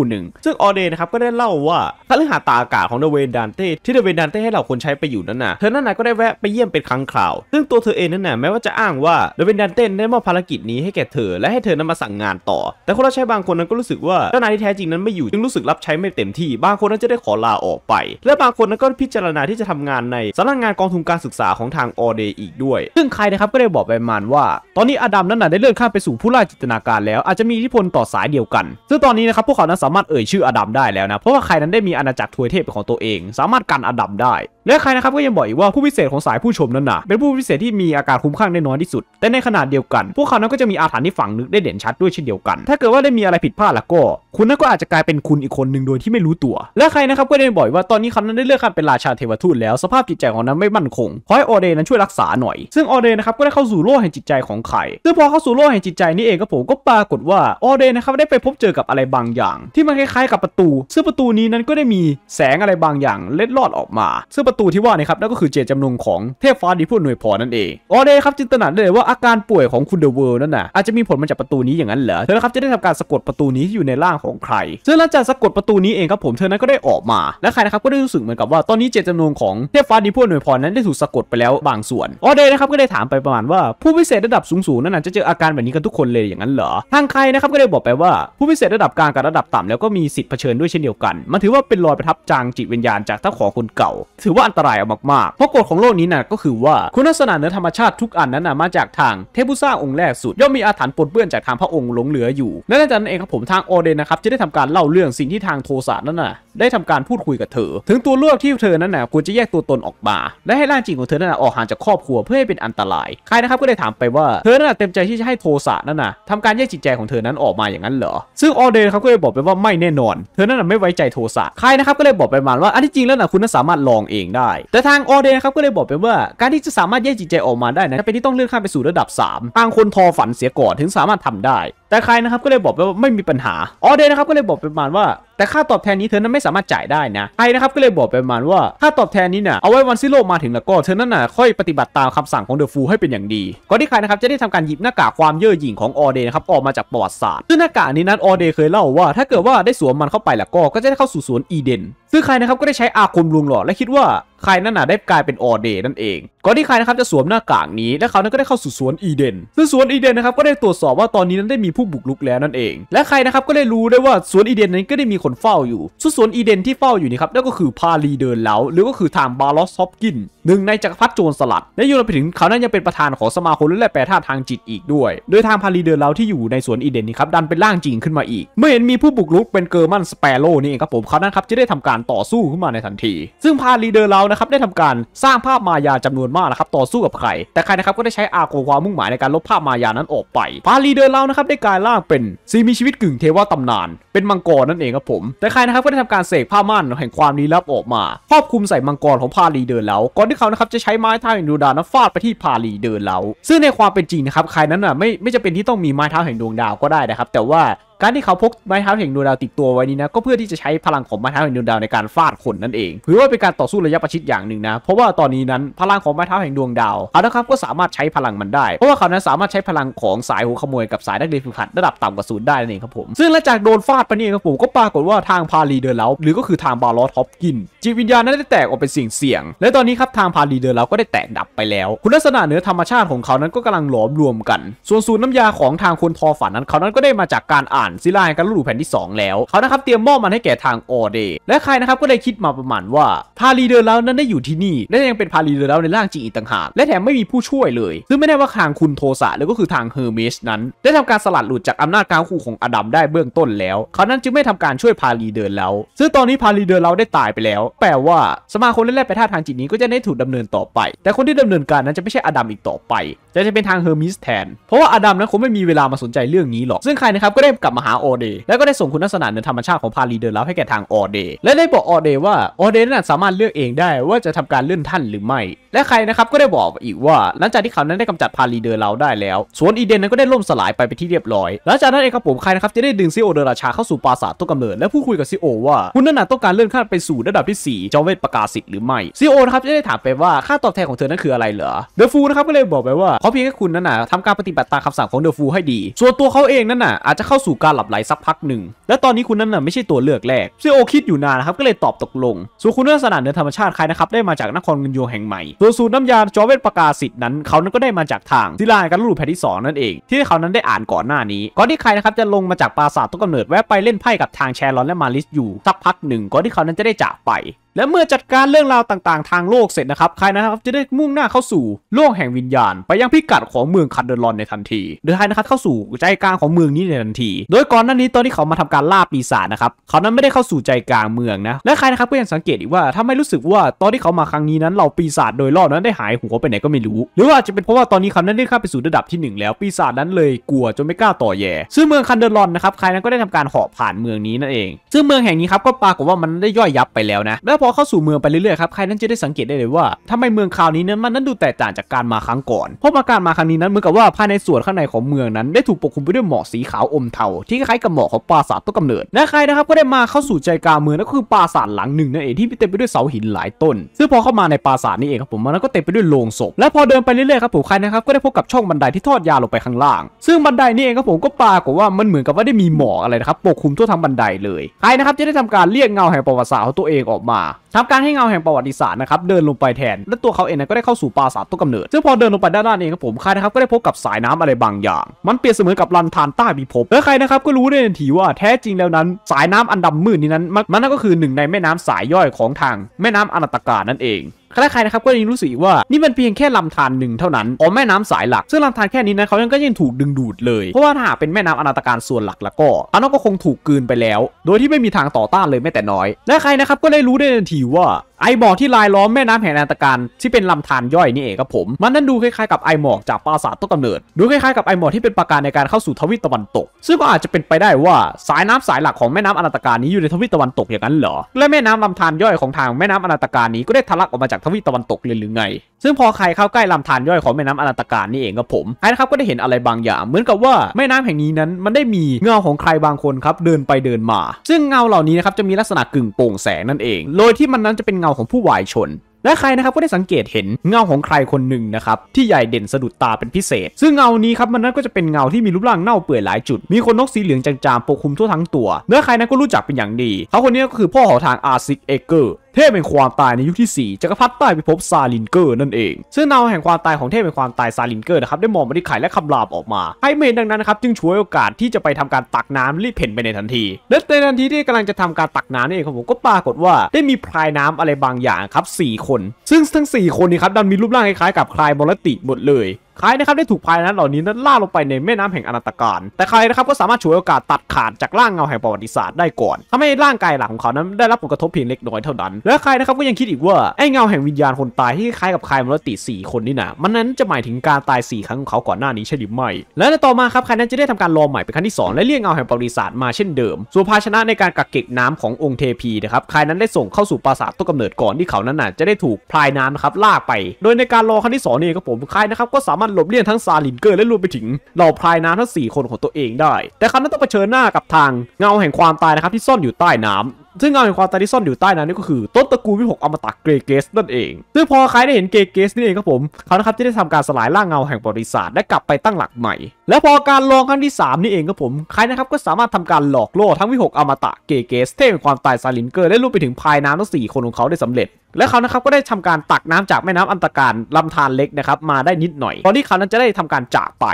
ู่่นั้นน่ะเธอนั่นน่ะก็ได้แวะไปเยี่ยมเป็นครั้งคราว ซึ่งตัวเธอเองนั่นน่ะแม้ว่าจะอ้างว่าโดเวนดันเต้นได้มอบภารกิจนี้ให้แก่เธอและให้เธอนั้นมาสั่งงานต่อ แต่คนรับใช้บางคนนั้นก็รู้สึกว่าเจ้านายที่แท้จริงนั้นไม่อยู่จึงรู้สึกรับใช้ไม่เต็มที่ บางคนนั้นจะได้ขอลาออกไป และบางคนนั้นก็พิจารณาที่จะทำงานในสำนักงานกองทุนการศึกษาของทางออเดอีกด้วย ซึ่งใครนะครับก็ได้บอกไปมานว่า ตอนนี้อดัมนั้นน่ะได้เลื่อนข้ามไปสู่ผู้ล่าจินตนาการแล้วอาจจะมีอิทธิพลต่อสายเดียวกัน ซึ่งตอนนี้นะครับพวกเขานั้นสามารถเอ่ยชื่ออดัมได้แล้วนะเพราะว่าใครนั้นได้มีอาณาจักรทวยเทพเป็นของตัวเอง สามารถกันอดัมได้และใครนะครับก็ยังบอกอีกว่าผู้พิเศษของสายผู้ชมนั้นนะเป็นผู้พิเศษที่มีอาการคุ้มข้างได้น้อยที่สุด แต่ในขนาดเดียวกัน พวกเขานั้นก็จะมีอาถรรพ์ที่ฝังลึกได้เด่นชัดด้วยเช่นเดียวกัน ถ้าเกิดว่าได้มีอะไรผิดพลาดแล้วก็ คุณนั้นก็อาจจะกลายเป็นคุณอีกคนหนึ่งโดยที่ไม่รู้ตัว และใครนะครับก็ได้บอกว่าตอนนี้เขานั้นได้เลือกขั้นเป็นราชาเทวทูตแล้ว สภาพจิตใจของนั้นไม่มั่นคงขอให้ออเดนั้นช่วยรักษาหน่อย ซึ่งออเดนะครับก็ได้เข้าสู่โลกแห่งจิตใจของไข่ซึ่งพอเข้าสู่โลกแห่งจิตใจนีเองก็ผมก็ปรากฏว่าออเดนะครับได้ไปพบเจอกับอะไรบางอย่าง ที่มันคล้ายๆ กับประตู ซึ่งประตูนี้นั้นก็ได้มีแสงอะไรบางอย่างเล็ดลอดออกมาซึ่งประตูที่ว่านี่ครับนั่นก็คือเจตจำนงของเทพฟ้าดิพูดหน่วยพอนั่นเอง ออเดครับจินตนาได้เลยว่าอาการป่วยของคุณเดอะเวิร์นั่นน่ะอาจจะมีผลมาจากประตูนี้อย่างนั้นเหรอเธอครับจะได้ทำการสะกดประตูนี้ที่อยู่ในร่างของใคร ซึ่งหลังจากสะกดประตูนี้เองครับผมเธอนั้นก็ได้ออกมาและใครนะครับก็ได้รู้สึกเหมือนกับว่าตอนนี้เจตจำนงของเทพฟ้าดิพูดหน่วยพอนั้นได้ถูกสะกดไปแล้วบางส่วนออเดนะครับก็ได้ถามไปประมาณว่าผู้พิเศษระดับสูงๆนั่นน่ะจะเจออาการแบบนี้กันทุกคนเลยอย่างนั้นเหรอทางใครนะครับก็ได้บอกไปว่าผู้พิเศษระดับกลางกับระดับต่ำแล้วก็มีสิทธิ์เผชิญด้วยเช่นเดียวกันมันถือว่าเป็นรอยประทับจางจิตวิญญาณจาก้ของคนเก่าถือว่ากอันตรายออามาก ๆ เพราะกฎของโลกนี้นะก็คือว่าคุณลักษณะเหนือธรรมชาติทุกอันนั้นนะมาจากทางเทพุซ่าองค์แรกสุด ย่อมมีอาถรรพ์ปนเปื้อนจากทางพระองค์หลงเหลืออยู่และนลังจากนั้นเองครับผมทางโอเดนนะครับจะได้ทำการเล่าเรื่องสิ่งที่ทางโทสะนั่นนะได้ทำการพูดคุยกับเธอ ถึงตัวเลือกที่เธอนั้นนะควรจะแยกตัวตนออกมาและให้ร่างจริงของเธอนั้นนะออกห่างจากครอบครัวเพื่อให้เป็นอันตราย ใครนะครับก็ได้ถามไปว่าเธอนั้นนะเต็มใจที่จะให้โทสะนั้นนะทำการแยกจิตใจของเธอนั้นออกมาอย่างนั้นเหรอซึ่งออเดนครับก็เลยบอกไปว่าไม่แน่นอน เธอนั้นนะไม่ไว้ใจโทสะใครนะครับก็เลยบอกไปมาว่าอันที่จริงแล้วนะคุณนั้นสามารถลองเองได้ แต่ทางออเดนครับก็เลยบอกไปว่า การที่จะสามารถแยกจิตใจออกมาได้นะเป็นที่ต้องเลื่อนขั้นไปสู่ระดับ3ทางคนทอฝันเสียก่อนถึงสามารถทำได้แต่ใครนะครับก็เลยบอกไปว่าไม่มีปัญหา ออเดนะครับก็เลยบอกไปประมาณว่า แต่ค่าตอบแทนนี้เธอนั้นไม่สามารถจ่ายได้นะไอนะครับก็เลยบอกไปประมาณว่าค่า ตอบแทนนี้เนี่ยเอาไว้วันซิโลมาถึงแล้วก็ เธอนั้นน่ะค่อยปฏิบัติตามคำสั่งของเดอะฟูให้เป็นอย่างดีก่อนที่ใครนะครับจะได้ทำการหยิบหน้ากากความเย่อหยิ่งของออเดนะครับออกมาจากประวัติศาสตร์ซึ่งหน้ากากนี้นั้นออเดเคยเล่าว่า ถ้าเกิดว่าได้สวมมันเข้าไปแล้วก็ก็จะได้เข้าสู่สวนอีเดนซึ่งใครนะครับก็ได้ใช้อาคมลุงหล่อและคิดว่าใครนั่นน่ะได้กลายเป็นออเดนนั่นเอง ก่อนที่ใครนะครับจะสวมหน้ากากนี้ และเขานั้นก็ได้เข้าสู่สวนอีเดนซึ่งสวนอีเดนนะครับก็ได้ตรวจสอบว่าตอนนี้นั้นได้มีผู้บุกรุกแล้วนั่นเอง และใครนะครับก็ได้รู้ได้ว่าสวนอีเดนนั้นก็ได้มีคนเฝ้าอยู่ส่งสวนอีเดนที่เฝ้าอยู่นี่ครับนั่นก็คือพาลีเดินเล้าหรือก็คือทางบาร์ลอสฮอปกินหนึ่งในจักรพรรดิโจรสลัดและยโรปถึงเขานั้นยังเป็นประธานของสมาคมและแปรธาตุทางจิตอีกด้วย โดยทางพารีเดอร์เราที่อยู่ในสวนอีเดนนี่ครับดันเป็นร่างจริงขึ้นมาอีก เมื่อเห็นมีผู้บุกรุกเป็นเกอร์มันสเปโร่นี่เองครับผมเขานั้นครับจะได้ทำการต่อสู้ขึ้นมาในทันที ซึ่งพารีเดอร์เรานะครับได้ทำการสร้างภาพมายาจำนวนมากนะครับต่อสู้กับใคร แต่ใครนะครับก็ได้ใช้อาโกความมุ่งหมายในการลบภาพมายานั้นออกไป พารีเดอร์เรานะครับได้กลายร่างเป็นซีมีชีวิตกึ่งเทวตำนานเป็นมังกรนั่นเองครับผม แต่ใครนะครับก็ได้ทำการเสกผ้าม่านแห่งความลี้ลับออกมาครอบคุมใส่มังกรของพารีเดอร์เราก็ที่เขานะครับจะใช้ไม้เท้าแห่งดวงดาวนั้นฟาดไปที่พาลีเดินเลาซึ่งในความเป็นจริงนะครับ ใครนั้นอ่ะไม่ไม่จะเป็นที่ต้องมีไม้เท้าแห่งดวงดาวก็ได้นะครับ แต่ว่าการที่เขาพกไม้เท้าแห่งดวงดาวติดตัวไว้นี้นะก็เพื่อที่จะใช้พลังของไม้เท้าแห่งดวงดาวในการฟาดคนนั่นเองถือว่าเป็นการต่อสู้ระยะประชิดอย่างหนึ่งนะเพราะว่าตอนนี้นั้นพลังของไม้เท้าแห่งดวงดาวเขานะครับก็สามารถใช้พลังมันได้เพราะว่าเขานั้นสามารถใช้พลังของสายหัวขโมยกับสายนักเรียนฝึกหัดระดับต่ำกว่าศูนย์ได้นั่นเองครับผมซึ่งหลังจากโดนฟาดไปนี่ครับผมก็ปรากฏว่าทางพาลีเดินเล้วหรือก็คือทางบาร์ลอทฮอปกิน จิตวิญญาณนั้นได้แตกออกเป็นสิ่งเสี่ยง และตอนนี้ครับทางพาลีเดินเล้าก็ได้แตกดับไปแล้ว คุณลักษณะเหนือธรรมชาติของเขานั้นก็กำลังหลอมรวมกัน ส่วนสูตรน้ำยาของทางคนทอฝันนั้นเขานั้นก็ได้มาจากการอ่านนซิล่ากันฤดูแผ่นที่ 2 แล้ว เขานะครับเตรียมมอบมันให้แก่ทางออเดและใครนะครับก็ได้คิดมาประมาณว่าพาลีเดอร์แล้วนั้นได้อยู่ที่นี่และยังเป็นพาลีเดอร์แล้วในร่างจริงอีกต่างหาก และแถมไม่มีผู้ช่วยเลย ซึ่งไม่แน่ว่าทางคุณโทสะหรือก็คือทางเฮอร์เมสนั้น ได้ทำการสลัดหลุดจากอำนาจการคู่ของอดัมได้เบื้องต้นแล้วเขานั้นจึงไม่ทำการช่วยพาลีเดอร์แล้วซึ่งตอนนี้พาลีเดอร์เราได้ตายไปแล้ว แปลว่าสมาคมแรกๆไปท่าทางจิตนี้ก็จะได้ถูกดำเนินต่อไป แต่คนที่ดำเนินการนั้นจะไม่ใช่อดัมอีกต่อไปแต่จะเป็นทางเฮอร์มิสแทนเพราะว่าอดัมนั้นคงไม่มีเวลามาสนใจเรื่องนี้หรอก ซึ่งใครนะครับก็ได้กลับมหาออเดแล้วก็ได้ส่งคุณลักษณะเนือธรรมชาติของพาลีเดินลับให้แก่ทางออเดย์และได้บอกออเดย์ว่าออเดย์นั้นสามารถเลือกเองได้ว่าจะทำการเลื่อนท่านหรือไม่ และใครนะครับก็ได้บอกอีกว่าหลังจากที่เขานั้นได้กำจัดพาลีเดินลับได้แล้วสวนอีเดนนั้นก็ได้ล่มสลายไปไปที่เรียบร้อยหลังจากนั้นเองครับผม ใครนะครับจะได้ดึงซิโอเดราชาเข้าสู่ปราสาทต้นกำเนิดและพูดคุยกับซิโอว่าคุณนั้นต้องการเลื่อนขั้นไปสู่ระดับที่4จอเวตประกาศสิทธิ์หรือไม่ซิโอนะครับจะได้ถามไปว่าค่าตอบแทนของเธอนั้นคืออะไรเหรอเดอะฟูนะครับก็เลยบอกไปว่าเขาเพียงแค่คุณนั้นนะทำการปฏิบัติตามคำสั่งของเดอะฟูให้ดี ส่วนตัวเขาเองนั้นนะอาจจะเข้าสู่กาหลับไหลสักพักหนึ่งและตอนนี้คุณนั้นน่ะไม่ใช่ตัวเลือกแรกซีโอคิดอยู่นานนะครับก็เลยตอบตกลง ส่วนคุณลักษณะเนื้อธรรมชาติใครนะครับได้มาจากนครเงินโยแห่งใหม่ส่วนสูตรน้ำยาจอเวตประกาศสิทธิ์นั้นเขานั้นก็ได้มาจากทางศิลาการลูปแผ่นที่ 2 นั่นเองที่เขานั้นได้อ่านก่อนหน้านี้ก่อนที่ใครนะครับจะลงมาจากปราสาทต้นกำเนิดแวะไปเล่นไพ่กับทางแชรอนและมาริสอยู่สักพักหนึ่งก่อนที่เขานั้นจะได้จากไปและเมื่อจัดการเรื่องราวต่างๆ ทางโลกเสร็จนะครับคายนะครับจะได้มุ่งหน้าเข้าสู่โลกแห่งวิญญาณไปยังพิกัดของเมืองคันเดลอนในทันทีโดยไายนะครับเข้าสู่ใจกลางของเมืองนี้ในทันที โดยก่อนหน้านี้ตอนที่เขามาทำการล่าปีศาจนะครับเขานั้นไม่ได้เข้าสู่ใจกลางเมืองนะและคายนะครับก็ยังสังเกตอีกว่าถ้าไม่รู้สึกว่าตอนที่เขามาครั้งนี้นั้นเราปีศาจโดยรอบนั้นได้หายหัวไปไหนก็ไม่รู้ หรือว่าจะเป็นเพราะว่าตอนนี้เขานั้นได้ข้าไปสู่ระดับที่ 1 แล้วปีศาจนั้นเลยกลัวจนไม่กล้าต่อแย่ซึ่งเมืองคันเดลอนนะครับครนั้นก็ได้ทำการเหาะผ่านเมืองนี้นั่นเองซึ่งเมืองแห่งนี้ครับก็ปรากฏว่ามันได้ย่อยยับไปแล้วนะแลวพอเข้าสู่เมืองไปเรื่อยๆครับใครนั้นจะได้สังเกตได้เลยว่าทำไมเมืองคราวนี้นั้นมันนั้นดูแตกต่างจากการมาครั้งก่อนเพราะมาการมาครั้งนี้นั้นเหมือนกับว่าภายในส่วนข้างในของเมืองนั้นได้ถูกปกคลุมไปด้วยหมอกสีขาวอมเทา ที่คล้ายกับหมอกของปราสาทต้นกำเนิดและใครนะครับก็ได้มาเข้าสู่ใจกลางเมืองนั่นคือปราสาทหลังหนึ่งนั่นเองที่เต็มไปด้วยเสาหินหลายต้น ซึ่งพอเข้ามาในปราสาทนี้เองครับผมมันก็เต็มไปด้วยโลงศพ และพอเดินไปเรื่อยๆครับผมใครนะครับก็ได้พบกับช่องบันไดที่ทอดยาวลงไปข้างล่างซึ่งบันไดนี้เองครับผมก็ปรากฏว่ามันเหมือนกับว่าได้มีหมอกอะไรนะครับปกคลุมทั่วทั้งบันไดเลยใครนะครับจะได้ทำการเรียกเงาแห่งประวัติศาสตร์ของตัวเองออกมาทำการให้เงาแห่งประวัติศาสตร์นะครับเดินลงไปแทน และตัวเขาเองก็ได้เข้าสู่ปราสาทต้นกำเนิด ซึ่งพอเดินลงไปด้านล่างเองครับผมใครนะครับก็ได้พบกับสายน้ำอะไรบางอย่าง มันเปรียบเสมือนกับลันทานใต้บิภพและใครนะครับก็รู้ได้ทันทีว่าแท้จริงแล้วนั้นสายน้ำอันดำมืดนี้นั้นมันนั่นก็คือหนึ่งในแม่น้ำสายย่อยของทางแม่น้ำอนาตการนั่นเองคล้ใครนะครับก็ยังรู้สึกว่านี่มันเพียงแค่ลำธารหนึ่งเท่านั้นของแม่น้ำสายหลักซึ่งลำธารแค่นี้นะเขายังก็ยังถูกดึงดูดเลยเพราะว่าถ้าเป็นแม่น้ำอนาตการส่วนหลักแล้วก็อันนั้นก็คงถูกกืนไปแล้ว โดยที่ไม่มีทางต่อต้านเลยแม้แต่น้อย และใครนะครับก็ได้รู้ได้ทันทีว่าไอหมอกที่ลายล้อมแม่น้ำแห่งอนาตการที่เป็นลำธารย่อยนี่เองครับผม มันนั้นดูคล้ายๆกับไอหมอกจากปราสาทต้นกำเนิด ดูคล้ายๆกับไอหมอกที่เป็นประการในการเข้าสู่ทวีตตะวันตก ซึ่งก็ อาจจะเป็นไปได้ว่า สายน้ำสายหลักของแม่น้ำอนาตการนี้อยู่ในทวีตตะวันตกอย่างนั้นเหรอ และแม่น้ำลำธารย่อยของทางแม่น้ำอนาตการนี้ก็ได้ทะลักออกมาจากทวีตตะวันตกเลยหรือไงซึ่งพอใครเข้าใกล้ลำธารย่อยของแม่น้ำอลันตการนี่เองครับผมไอ้นะครับก็ได้เห็นอะไรบางอย่าง เหมือนกับว่าแม่น้ำแห่งนี้นั้น มันได้มีเงาของใครบางคนครับเดินไปเดินมา ซึ่งเงาเหล่านี้นะครับจะมีลักษณะกึ่งโปร่งแสงนั่นเอง โดยที่มันนั้นจะเป็นเงาของผู้วายชน และใครนะครับก็ได้สังเกตเห็นเงาของใครคนหนึ่งนะครับที่ใหญ่เด่นสะดุดตาเป็นพิเศษ ซึ่งเงานี้ครับมันนั้นก็จะเป็นเงาที่มีรูปร่างเน่าเปื่อยหลายจุด มีคนนกสีเหลืองจางๆปกคลุมทั่วทั้งตัวเนื้อใครนั้นก็รู้จักเป็นอย่างดีเขาคนนี้ก็คือพ่อหอทางอาร์ซิกเอเกอร์เทพแห่งความตายในยุคที่ 4จักรพรรดิใต้ไปพพซาลินเกอร์นั่นเองซึ่งเงาแห่งความตายของเทพแห่งความตายซาลินเกอร์นะครับได้มองมาที่ไข่และคำราบออกมาไอเมนดังนั้นนะครับจึงช่วยโอกาสที่จะไปทำการตักน้ำรีบเพ่นไปในทันที และในทันทีที่กำลังจะทำการตักน้ำนี่เองครับผมก็ปรากฏว่าได้มีพรายน้ำอะไรบางอย่างครับ4คนซึ่งทั้ง4 คนนี้ครับดันมีรูปร่างคล้ายๆกับคลายมรติหมดเลยใครนะครับได้ถูกพายนั้นเหล่านี้นั้นล่าลงไปในแม่น้ำแห่งอนาตการแต่ใครนะครับก็สามารถฉวยโอกาสตัดขาดจากร่างเงาแห่งประวัติศาสตร์ได้ก่อนทำให้ร่างกายหลักของเขานั้นได้รับผลกระทบเพียงเล็กน้อยเท่านั้น และใครนะครับก็ยังคิดอีกว่าไอ้เงาแห่งวิญญาณคนตายที่คล้ายกับใครมรติ 4 คนนี่นะมันนั้นจะหมายถึงการตาย 4 ครั้งของเขาก่อนหน้านี้ใช่หรือไม่ และในต่อมาครับใครนั้นจะได้ทำการรอใหม่เป็นครั้งที่2และเรียกเงาแห่งประวัติศาสตร์มาเช่นเดิมส่วนภาชนะในการกักเก็บน้ำขององค์เทพีนะครับใครนั้นได้ส่งเข้าสู่ปราสาทต้นกำเนิดก่อนที่เขานั้นจะได้ถูกพลายน้ำนะครับลากไป โดยในการรอครั้งที่2นี่ครับผมใครนะครับก็สามารถหลบเลี่ยงทั้งซาลินเกอร์และรวมไปถึงเหล่าพรายน้ำทั้ง 4 คนของตัวเองได้ แต่เขาต้องเผชิญหน้ากับทาง เงาแห่งความตายนะครับที่ซ่อนอยู่ใต้น้ำซึ่งเงาแห่งความตายที่ซ่อนอยู่ใต้นั้นนี่ก็คือต้นตระกูลวิหกอมตะเกรเกสนั่นเองซึ่งพอใครได้เห็นเกรเกสนี่เองครับผมเขานะครับที่ได้ทำการสลายร่างเงาแห่งบริษัทและกลับไปตั้งหลักใหม่ และพอการลองครั้งที่ 3 นี่เองครับผมใครนะครับก็สามารถทำการหลอกล่อทั้งวิหกอมตะเกรเกส เทพแห่งความตายซาลินเกอร์และรวมไปถึงพายน้ำทั้งสี่คนของเขาได้สำเร็จ และเขานะครับก็ได้ทำการตักน้ำจากแม่น้ำอันตการลำธารเล็กนะครับมาได้นิดหน่อย ตอนที่เขานั้นจะได้ทำการจากไป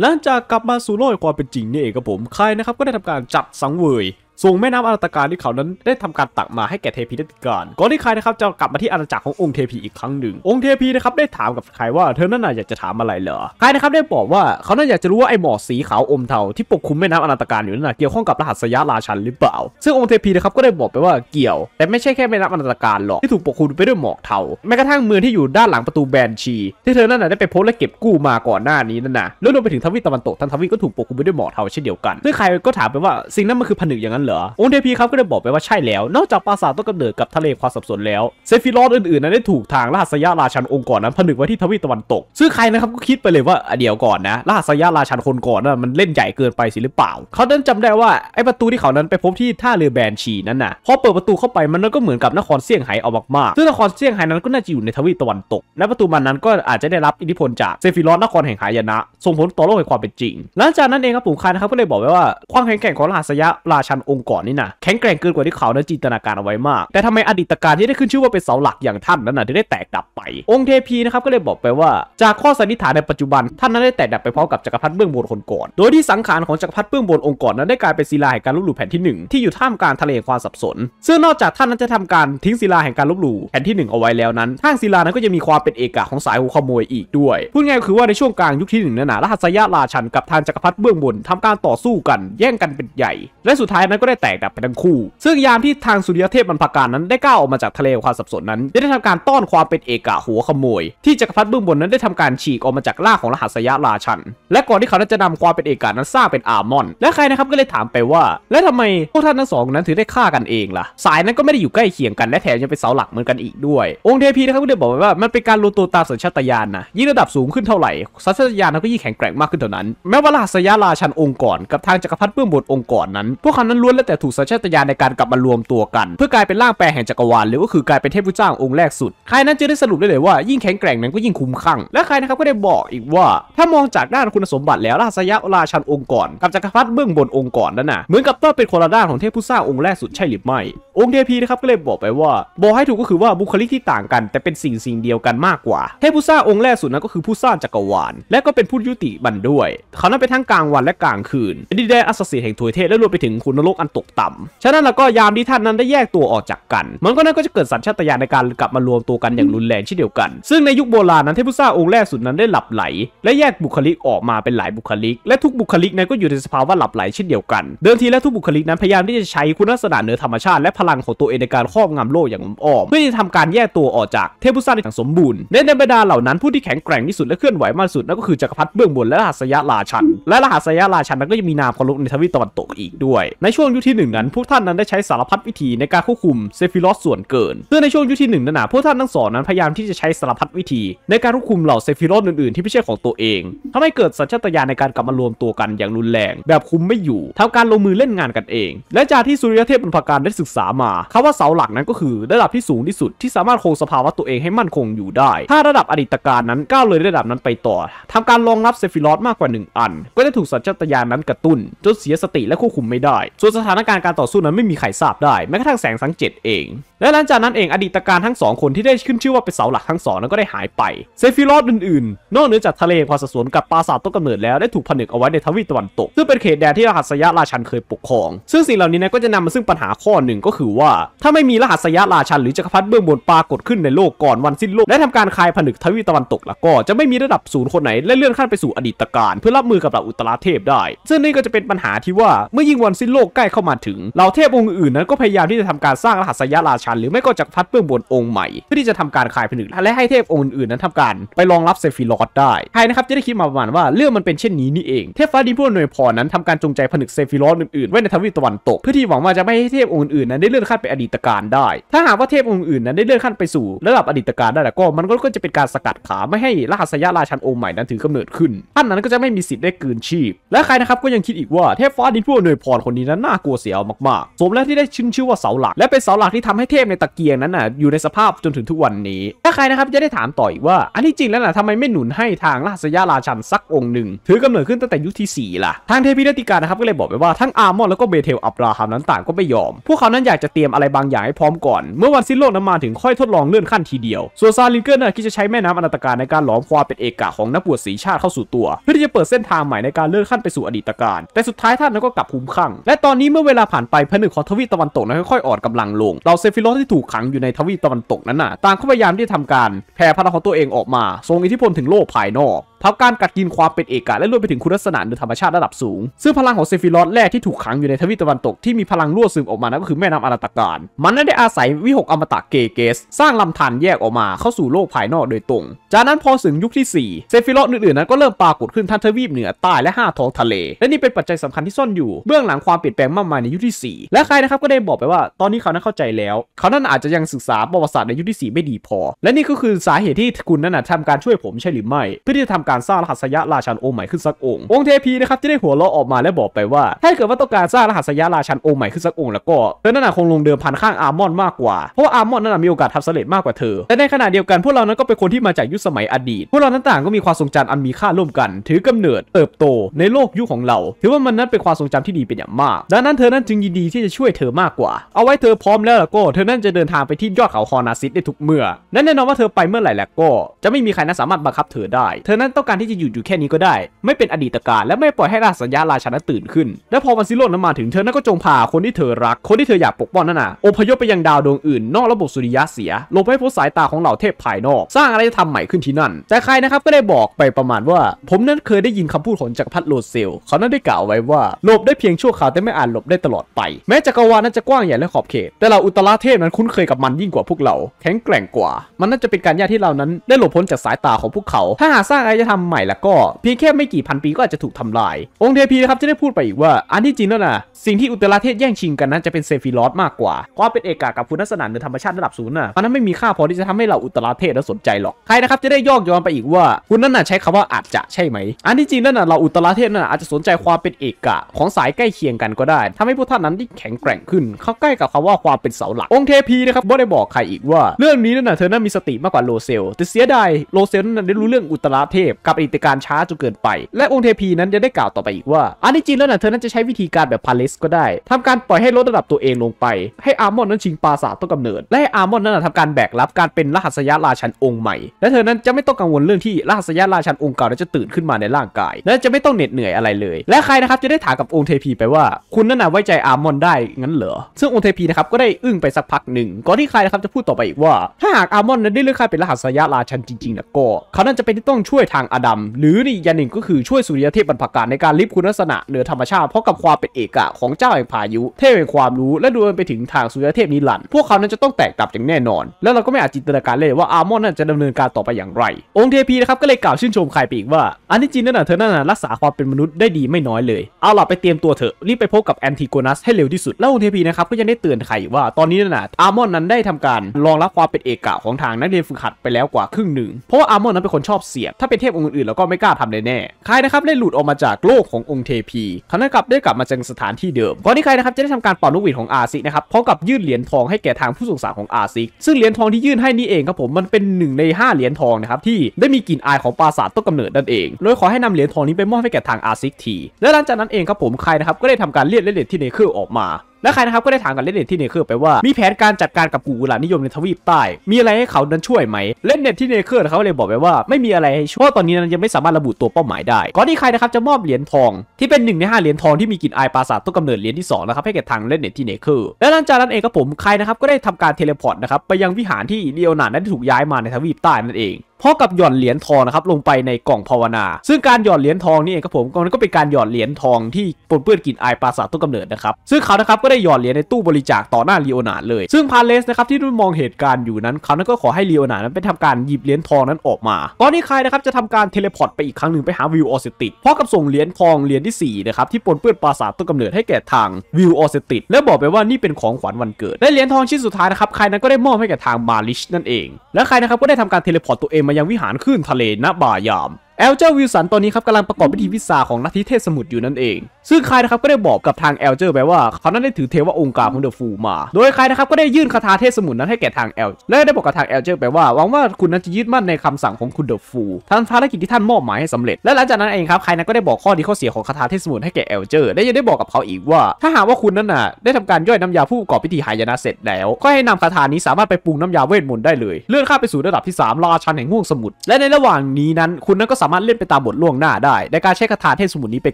หลังจากกลับมาสู่โลกความเป็นจริงนี่เองครับผมใครนะครับก็ได้ทำการจับสังเวยส่งแม่น้ำอนาตการที่เขานั้นได้ทำการตักมาให้แก่เทพีได้ติการก่อนที่ใครนะครับจะกลับมาที่อาณาจักรขององค์เทพีอีกครั้งหนึ่ง องค์เทพีนะครับได้ถามกับใครว่าเธอนั้น่อยากจะถามอะไรเหรอ ใครนะครับได้บอกว่าเขานั้นอยากจะรู้ว่าไอ้หมอกสีขาวอมเทาที่ปกคลุมแม่น้ำอนาตการอยู่นั้นเกี่ยวข้องกับรหัสยะราชันหรือเปล่า ซึ่งองค์เทพีนะครับก็ได้บอกไปว่าเกี่ยว แต่ไม่ใช่แค่แม่น้ำอนาตการหรอกที่ถูกปกคลุมไปด้วยหมอกเทา แม้กระทั่งเมืองที่อยู่ด้านหลังประตูแบนชี ที่เธอนั้นได้ไปพบและเก็บกู้มาก่อนหน้านี้นั่นนะแล้วรวมไปถึงทวีตตะวันตกทั้งทวีตก็ถูกปกคลุมไปด้วยหมอกเทาเช่นเดียวกันซึ่งใครก็ถามไปว่าสิ่งนั้นมันคือผนึกอย่างนั้นหรอองเทพีครับก็ได้บอกไปว่าใช่แล้ว นอกจากปราสาทต้นกำเนิดกับทะเลความสับสนแล้ว เซฟิรอสอื่นๆนั้นได้ถูกทางราชสยาราชันองค์ก่อนนั้น ผนึกไว้ที่ทวีตะวันตกซึ่งใครนะครับก็คิดไปเลยว่า เดี๋ยวก่อนนะราชสยาราชันคนก่อนนนมันเล่นใหญ่เกินไปสิ หรือเปล่าเขาดันจำได้ว่า ไอประตูที่เขานั้นไปพบที่ท่าเรือแบนชีนั้นน่ะพอเปิดประตูเข้าไปมันก็เหมือนกับนครเซี่ยงไฮ้ออกมากๆซึ่งนครเซี่ยงไฮ้นั้นก็น่าจะอยู่ในทวีตะวันตกและประตูมันนั้นก็อาจจะได้รับอิทธิพลจากเซฟิรอสนครแห่งหายนะส่งผลต่อโลกแห่งความเป็นจริงหลังจากนั้นเองครับปู่คายนะครับก็เลยบอกไว้ว่าความแข็งแกร่งของราชสยาราชันององค์กรนี่นะแข็งแกร่งเกินกว่าที่เขานะจินตนาการเอาไว้มาก แต่ทำไมอดีตการที่ได้ขึ้นชื่อว่าเป็นเสาหลักอย่างท่าน นั้นนะที่ได้แตกดับไป องค์เทพีนะครับก็เลยบอกไปว่า จากข้อสันนิษฐานในปัจจุบัน ท่านนั้นได้แตกดับไปพร้อมกับจักรพรรดิเบื้องบนคนก่อนโดยที่สังขารของจักรพรรดิเบื้องบนองค์กรนั้น ได้กลายเป็นศิลาแห่งการลบหลู่แผ่นที่1ที่อยู่ท่ามกลางทะเลความสับสนซึ่งนอกจากท่านนั้นจะทำการทิ้งศิลาแห่งการลบหลู่แผ่นที่1เอาไว้แล้วนั้นทางศิลานั้นก็จะมีความเป็นเอกะของสายหูขโมยอีกด้วยพูดง่ายคือว่าในช่วงกลางยุคที่1นั้นนะรหัสยะราชันกับทางจักรพรรดิเบื้องบนทำการต่อสู้กัน แย่งกันเป็นใหญ่ และสุดท้ายนั้นก็็ได้แตกดับไปทั้งคู่ ซึ่งยามที่ทางสุริยเทพบรรพการนั้นได้ก้าวออกมาจากทะเลความสับสนนั้น ได้ทำการต้อนความเป็นเอกะหัวขโมย ที่จักรพรรดิเบื้องบนนั้นได้ทำการฉีกออกมาจากล่าของรหัสยะราชัน และก่อนที่เขาจะนำความเป็นเอกะนั้นสร้างเป็นอาร์มอน และใครนะครับก็เลยถามไปว่า แล้วทำไมพวกท่านทั้งสอง นั้นถึงได้ฆ่ากันเองล่ะ สายนั้นก็ไม่ได้อยู่ใกล้เคียงกัน และแถมยังเป็นเสาหลักเหมือนกันอีกด้วย องค์เทพีนะครับก็เลยบอกว่ามันเป็นการรวมตัวตามสัญชาตญาณนะยิ่งระดับสูงขึ้นเท่าไหร่สัญชาตญาณนั้นก็ยิ่งแข็งแกร่งมากขึ้นเท่านั้นแม้ว่ารหัสยะราชันองค์ก่อนกับทางจักรพรรดิเบื้องบนองค์ก่อนนั้นพวกเขานั้นล้วนแล้วแต่ถูกสัญชาตญาณในการกลับมารวมตัวกัน เพื่อกลายเป็นร่างแปลแห่งจักรวาลหรือก็คือกลายเป็นเทพผู้เจ้าองค์แรกสุดใครนั้นจะได้สรุปได้เลยว่ายิ่งแข็งแกร่งนั้นก็ยิ่งคุ้มคั่ง และใครนะครับก็ได้บอกอีกว่า ถ้ามองจากด้านคุณสมบัติแล้วราชยะราชันองค์ก่อนกับจักรพรรดิเบื้องบนองค์ก่อนนั้นน่ะเหมือนกับต้องเป็นคนละด้านของเทพผู้สร้างองค์แรกสุดใช่หรือไม่องค์เทพีนะครับก็เลยบอกไปว่า บอกให้ถูกก็คือว่าบุคลิกที่ต่างกัน แต่เป็นสิ่งสิ่งเดียวกันมากกว่าเทพผู้สร้างองค์แรกสุดนั้นก็คือผู้สร้างจักรวาลและก็เป็นผู้ยุติบันด้วย เขานั้นเป็นทั้งกลางวันและกลางคืนดิแดนอัศสีแห่งทวยเทศและรวมไปถึงคุณนรกอันันตกต่ำฉะนั้นแล้วก็ยามที่ท่านนั้นได้แยกตัวออกจากกันมันก็นั้นก็จะเกิดสัญชาตญาณในการกลับมารวมตัวกันอย่างรุนแรงเช่นเดียวกัน ซึ่งในยุคโบราณนั้นเทพุซ่าองค์แรกสุดนั้นได้หลับไหล และแยกบุคลิกออกมาเป็นหลายบุคลิก และทุกบุคลิกนั้นก็อยู่ในสภาวะหลับไหลเช่นเดียวกัน เดิมทีและทุกบุคลิกนั้นพยายามที่จะใช้คุณลักษณะเหนือธรรมชาติและพลังของตัวเองในการครอบงำโลกอย่างอ้อมเพื่อที่จะทำการแยกตัวออกจากเทพุซ่าในอย่างสมบูรณ์ในบรรดาเหล่านั้นผู้ที่แข็งแกร่งที่สุดและเคลื่อนไหวมากสุดนั่นก็คือจักรพรรดิเบื้องบนและรหัสยะราชันและรหัสยะราชันนั้นก็จะมีนามเคารพในทวีตตะวันตกอีกด้วยในช่วงยุคที่1นั้น พวกท่านนั้นได้ใช้สารพัดวิธีในการควบคุมเซฟิลอสส่วนเกินซึ่งในช่วงยุคที่1นั้นนะพวกท่านทั้งสองนั้นพยายามที่จะใช้สารพัดวิธีในการควบคุมเหล่าเซฟิลอสอื่น ๆ ที่ไม่ใช่ของตัวเอง ทำให้เกิดสัญชาตญาณในการกลับมารวมตัวกันอย่างรุนแรง แบบคุมไม่อยู่ทำการลงมือเล่นงานกันเอง และจากที่สุริยเทพบรรพการได้ศึกษามาคาว่าเสาหลักนั้นก็คือระดับที่สูงที่สุดที่สามารถคงสภาวะตัวเองให้มั่นคงอยู่ได้ ถ้าระดับอดีตการนั้นก้าวเลยระดับนั้นไปต่อ ทำการรองรับเซฟิลอสมากกว่า1อันก็จะถูกสัญชาตญาณนั้นกระตุ้นจนเสียสติและควบคุมไม่ได้ส่วนสถานการณ์การต่อสู้นั้นไม่มีใครทราบได้แม้กระทั่งแสงสังเจตเองและหลังจากนั้นเอง อดีตการทั้งสองคนที่ได้ขึ้นชื่อว่าเป็นเสาหลักทั้งสองนั้นก็ได้หายไปเซฟิรอดอื่นๆ นอกเหนือจากทะเลพอสะสวนกับปราสาทต้นกำเนิดแล้ว ได้ถูกผนึกเอาไว้ในทวีตะวันตก ซึ่งเป็นเขตแดนที่รหัสยะราชันเคยปกครอง ซึ่งสิ่งเหล่านี้นะก็จะนำมาซึ่งปัญหาข้อหนึ่งก็คือว่า ถ้าไม่มีรหัสยะราชันหรือจักรพรรดิเบื้องบนปรากฏขึ้นในโลกก่อนวันสิ้นโลกและทำการคายผนึกทวีตะวันตก แล้วก็จะไม่มีระดับศูนย์คนไหนและเลื่อนขั้นไปสู่อดีตการเพื่อรับมือกับเหล่าอุตราเทพได้ ซึ่งนี่ก็จะเป็นปัญหาที่ว่าเมื่อยิ่งวันสิ้นโลกใกล้เข้ามาถึงเหล่าเทพองค์อื่น นั้นก็พยายามที่จะทำการสร้างรหัสยะราชชันหรือไม่ก็จักพัดเบื้องบนองค์ใหม่เพื่อที่จะทำการขายผนึกและให้เทพองค์อื่นนั้นทำการไปรองรับเซฟิลอสได้ใครนะครับจะได้คิดมาประมาณว่าเรื่องมันเป็นเช่นนี้นี่เอง เทพฟ้าดินผู้อำนวยพรนั้นทำการจงใจผนึกเซฟิลอสอื่นๆไว้ในทวีตะวันตก เพื่อที่หวังว่าจะไม่ให้เทพองค์อื่นนั้นได้เลื่อนขั้นไปอดีตการได้ ถ้าหากว่าเทพองค์อื่นนั้นได้เลื่อนขั้นไปสู่ระดับอดีตการได้แล้วก็มันก็จะเป็นการสกัดขาไม่ให้ราชสยาราชันองค์ใหม่นั้นถือกำเนิดขึ้นท่านนั้นก็จะไม่มีสิทธิ์ได้กืนชีพ และใครนะครับก็ยังคิดอีกว่าเทพฟ้าดินผู้อำนวยพรคนนี้นั้นน่ากลัวเสียวมากๆ สมแล้วที่ได้ชื่อว่าเสาหลักและเป็นเสาหลักที่ทำให้เทเทพในตะเกียงนั้นน่ะ อยู่ในสภาพจนถึงทุกวันนี้ใครนะครับจะได้ถามต่อยว่า อันที่จริงแล้วน่ะทำไมไม่หนุนให้ทางราชยาราชันสักองค์หนึ่งถือกำเนิดขึ้นตั้งแต่ยุคที่4ล่ะทางเทพีนติกานะครับก็เลยบอกไปว่า ทั้งอาร์มอนแล้วก็เบเทลอับราฮัมนั้นต่างก็ไม่ยอม พวกเขานั้นอยากจะเตรียมอะไรบางอย่างให้พร้อมก่อนเมื่อวันสิ้นโลกนั้นมาถึงค่อยทดลองเลื่อนขั้นทีเดียวส่วนซาลินเกอร์น่ะคิดจะใช้แม่น้ำอนาตการในการหลอมความเป็นเอกะของนักบวชสีชาติเข้าสู่ตัว เพื่อที่จะเปิดเส้นทางใหม่ในการเลื่อนขั้นไปสู่อดีตการแต่สุดท้ายท่านนั้นก็กลับคุ้มขังและตอนนี้เมื่อเวลาผ่านไปผนึกของทวีตะวันตกนั้นค่อยๆอ่อนกำลังลงเหล่าเซฟิโรสที่ถูกขังอยู่ในทวีตะวันตกนั้นน่ะต่างก็พยายามที่จะทำการแผ่พลังของตัวเองออกมา ทรงอิทธิพลถึงโลกภายนอกทับการกัดกินความเป็นเอกะและรวมไปถึงคุณลักษณะโดยธรรมชาติระดับสูง ซึ่งพลังของเซฟิลอสแรกที่ถูกขังอยู่ในทวีปตะวันตกที่มีพลังรั่วซึมออกมานั่นก็คือแม่น้ำอนาตการ มันนั้นได้อาศัยวิหกอมตะเกเกส สร้างลำธารแยกออกมาเข้าสู่โลกภายนอกโดยตรง จากนั้นพอถึงยุคที่4เซฟิลอสอื่นๆนั้นก็เริ่มปรากฏขึ้นทั้งทวีปเหนือใต้และ5ท้องทะเลและนี่เป็นปัจจัยสำคัญที่ซ่อนอยู่เบื้องหลังความเปลี่ยนแปลงมากมายในยุคที่ 4 และใครนะครับก็ได้บอกไปว่าตอนนี้เขานั้นเข้าใจแล้ว เขานั้นอาจจะยังศึกษาประวัติศาสตร์ในยุคที่ 4 ไม่ดีพอ และนี่ก็คือสาเหตุที่คุณนั้นทาการช่วยผมใช่หรือไม่เพื่อที่จะทำการสร้างรหัสยะราชันอค์ใหม่ขึ้นสักองค์ องค์เทพีนะครับจะได้หัวเราะออกมาและบอกไปว่า ถ้าเกิดว่าต้องการสร้างรหัสยะราชันอค์ใหม่ขึ้นสักองค์แล้วก็ เธอนั่นคงลงเดิมพันข้างอาร์มอนมากกว่า เพราะาอาร์มอนนั่นมีโอกาสทบสเลตมากกว่าเธอแต่ในขณะเดียวกันพวกเรานั้นก็เป็นคนที่มาจากยุคสมัยอดีต พวกเรานั้นต่างก็มีความทรงจำอันมีค่าร่วมกัน ถือกำเนิด เติบโตในโลกยุคของเรา ถือว่ามันนั้นเป็นความทรงจำที่ดีเป็นอย่างมาก ดังนั้นเธอนั้นจึงยินดีที่จะช่วยเธอมากกว่า เอาไว้เธอพร้อมแล้วแล้วก็ เธอนั้นจะเดินทางไปที่ยอดเขาคอนาซิสได้ทุกเมื่อ นั่นแน่นอนว่าเธอไปเมื่อไหร่แล้วก็ จะไม่มีใครนั้นสามารถบังคับเธอได้เธอนั้นต้องการที่จะหยุดอยู่แค่นี้ก็ได้ ไม่เป็นอดีตการและไม่ปล่อยให้ราสัญญาราชานะตื่นขึ้น และพอวันซิโลนั้นมาถึงเธอนั้นก็จงพาคนที่เธอรัก คนที่เธออยากปกป้องนั่นน่ะอพยพไปยังดาวดวงอื่น นอกระบบสุริยะเสียลบให้พ้นสายตาของเหล่าเทพภายนอก สร้างอะไรจะทำใหม่ขึ้นที่นั่นแต่ใครนะครับก็ได้บอกไปประมาณว่า ผมนั้นเคยได้ยินคำพูดของจักรพรรดิโลเซลเขานั้นได้กล่าวไว้ว่าหลบได้เพียงชั่วคราวแต่ไม่อาจหลบได้ตลอดไป แม้จักรวาลนั้นจะกว้างใหญ่และขอบเขต แต่เราอุตราเทพนั้นคุ้นเคยกับมันยิ่งกว่าพวกเรา แข็งแกร่งกว่า มันน่าจะเป็นการยากที่เรานั้น ได้หลบพ้นจากสายตาของพวกเขาถ้าหากสร้างอารยทำใหม่แล้วก็เพียงแค่ไม่กี่พันปีก็อาจจะถูกทำลาย องค์เทพีนะครับจะได้พูดไปอีกว่าอันที่จริงแล้วนะสิ่งที่อุตราเทศแย่งชิงกันนั้นจะเป็นเซฟิลอสมากกว่าความเป็นเอกากับคุณลักษณะนธรรมชาติระดับศูนย์น่ะมันไม่มีค่าพอที่จะทำให้เราอุตราเทศแล้สนใจหรอก ใครนะครับจะได้ยอกย้อนไปอีกว่าคุณนั่นน่ะใช้คำว่าอาจจะใช่ไหม อันที่จริงแล้วน่ะเราอุตราเทศน่ะอาจจะสนใจความเป็นเอกะของสายใกล้เคียงกันก็ได้ ทำให้พวกท่านนั้นที่แข็งแกร่งขึ้น เข้าใกล้กับคำว่าความเป็นเสาหลัก องค์เทพีนะครับม่ได้บอกใครอีกว่าเรื่องนี้นั่นน่ะเธอนั้นมีสติมากกว่าโลเซลแต่เสียดายโลเซลนั้นได้รู้เรื่องอุตราเทพกับอิติการช้าจนเกินไป และองค์เทพีนั้นจะได้กล่าวต่อไปอีกว่าอันที่จริงแล้วนะเธอนั้นจะใช้วิธีการแบบพาเลสก็ได้ ทำการปล่อยให้ลดระดับตัวเองลงไปให้อาร์มอนนั้นชิงปราสาทต้นกำเนิด และให้อาร์มอนนั้นทำการแบกรับการเป็นรหัสยะราชันองค์ใหม่ และเธอนั้นจะไม่ต้องกังวลเรื่องที่รหัสยะราชันองค์เก่านั้นจะตื่นขึ้นมาในร่างกายและจะไม่ต้องเหน็ดเหนื่อยอะไรเลย และใครนะครับจะได้ถามกับองค์เทพีไปว่า คุณนั่นน่ะไว้ใจอาร์มอนได้งั้นเหรอซึ่งองค์เทพีนะครับก็ได้อึ้งไปสักพักหนึ่งก่อนที่ใครนะครับจะพูดต่อไปอีกว่า ถ้าหากอาร์มอนนั้นได้เลือกใครเป็นรหัสยะราชันจริงๆนะก็เขานั้นจะเป็นที่ต้องช่วยทางางอดัมหรือนี่ยาหนึ่งก็คือช่วยสุริยเทพบรรพการในการลิบคุณลักษณะเหนือธรรมชาติเพราะกับความเป็นเอกะของเจ้าแห่งพายุ เทพแห่งความรู้และดันไปถึงทางสุริยเทพนิลัน พวกเขานั้นจะต้องแตกดับอย่างแน่นอน แล้วเราก็ไม่อาจจินตนาการเลยว่าอาร์มอนนั้นจะดำเนินการต่อไปอย่างไร องค์เทพีนะครับก็เลยกล่าวชื่นชมใครไปอีกว่าอันที่จริงนั่นน่ะเธอนั่นน่ะรักษาความเป็นมนุษย์ได้ดีไม่น้อยเลยเอาล่ะไปเตรียมตัวเถอะรีบไปพบกับแอนติโกนัสให้เร็วที่สุดแล้วองค์เทพีนะครับก็ยังได้เตือนใครว่าตอนนี้นั่นน่ะอาร์มอนนั้นได้ทำการรองรับความเป็นเอกะของทางนักเรียนฝึกหัดไปแล้วกว่าครึ่งหนึ่ง เพราะว่าอาร์มอนนั้นเป็นคนชอบเสียง ถ้าเป็นเทพองค์อื่นๆแล้วก็ไม่กล้าทำแน่ๆใครนะครับได้หลุดออกมาจากโลกขององค์เทพีเขาได้กลับได้กลับมาจังสถานที่เดิมก่อนที่ใครนะครับจะได้ทำการเป่านกหวีดของอาซิกนะครับพร้อมกับยื่นเหรียญทองให้แก่ทางผู้สงสารของอาซิกซึ่งเหรียญทองที่ยื่นให้นี่เองครับผมมันเป็นหนึ่งใน 5 เหรียญทองนะครับที่ได้มีกลิ่นอายของปราสาทต้นกำเนิดนั่นเอง โดยขอให้นำเหรียญทองนี้ไปมอบให้แก่ทางอาซิกที และหลังจากนั้นเองครับผมใครนะครับก็ได้ทำการเรียกเลเดตที่เนเคร์ออกมาและใครนะครับก็ได้ถามกับเลนเน็ตที่เนเคอร์ไปว่ามีแผนการจัดการกับกูหลานิยมในทวีปใต้ มีอะไรให้เขานั้นช่วยไหมเลนเน็ตที่เนเคอร์เขาเลยบอกไปว่าไม่มีอะไรให้ช่วยตอนนี้นั้นยังไม่สามารถระบุตัวเป้าหมายได้ก่อนที่ใครนะครับจะมอบเหรียญทอง ที่เป็นหนึ่งใน 5เหรียญทองที่มีกลิ่นอายปราสาทต้นกำเนิดเหรียญที่2นะครับให้แก่ทางเลนเน็ตที่เนเคอร์และหลังจากนั้นเองครับผมใครนะครับก็ได้ทำการเทเลพอร์ตนะครับไปยังวิหารที่เดียวนานดนั้นถูกย้ายมาในทวีปใต้นั่นเองพราอกับหย่อนเหรียญทองนะครับลงไปในกล่องภาวนา ซึ่งการหย่อนเหรียญทองนี่เองครับผมมันก็เป็นการหย่อนเหรียญทองที่ปนเปื้อนกลิ่นอายปราสาทต้นกำเนิดนะครับซึ่งเขานะครับก็ได้หย่อนเหรียญในตู้บริจาคต่อหน้าลีโอนาร์ดเลย ซึ่งพาเลสนะครับที่มองเหตุการณ์อยู่นั้นเขานั้นก็ขอให้ลีโอนาร์ดนั้นไปทำการหยิบเหรียญทองนั้นออกมาตอนนี้ใครนะครับจะทำการเทเลพอร์ตไปอีกครั้งหนึ่งไปหาวิวออสติดพร้อมกับส่งเหรียญทองเหรียญที่4นะครับที่ปนเปื้อนปราสาทต้นกำเนิดให้แก่ทางวิวออสติ และบอกไปว่านี่เป็นของขวัญวันเกิดและเหรียญทองชิ้นสุดท้ายนะครับใครนั้นก็ได้มอบให้แก่ทางมาลิชนั่นเองและใครนะครับก็ได้ทำการเทเลพอร์ตตัวเองมายังวิหารขึ้นทะเลณบ่ายามแอลเจอร์วิลสันตอนนี้ครับกำลังประกอบพิธีวิสาของนัทิเทศสมุทรอยู่นั่นเอง ซึ่งคายนะครับก็ได้บอกกับทางแอลเจอร์ไปว่า เขานั้นได้ถือเทวองค์กาของเดอะฟูมา โดยคายนะครับก็ได้ยื่นคาถาเทศสมุทรนั้นให้แก่ทางแอลและได้บอกกับทางแอลเจอร์ไปว่าหวังว่าคุณนั้นจะยึดมั่นในคำสั่งของคุณเดอะฟูทำภารกิจที่ท่านมอบหมายให้สำเร็จ และหลังจากนั้นเองครับคายนั้นก็ได้บอกข้อดีข้อเสียของคาถาเทศสมุทรให้แก่แอลเจอร์และยังได้บอกกับเขาอีกว่า ถ้าหากว่าคุณนั้นน่ะได้ทำการย่อยน้ำยาผู้ประกอบพิธีหายนะเสร็จแล้ว ก็ให้นำคาถานี้สามารถไปปรุงน้ำยาเวทมนต์ได้เลยเลื่อนข้าไปสู่ระดับที่3ราชันแห่งห้วงสมุทรและในระหว่างนี้นั้นคุณนั้นก็สสามารถเล่นไปตามบทล่วงหน้าได้ในการใช้คาถาเทพสมุนนี้ไป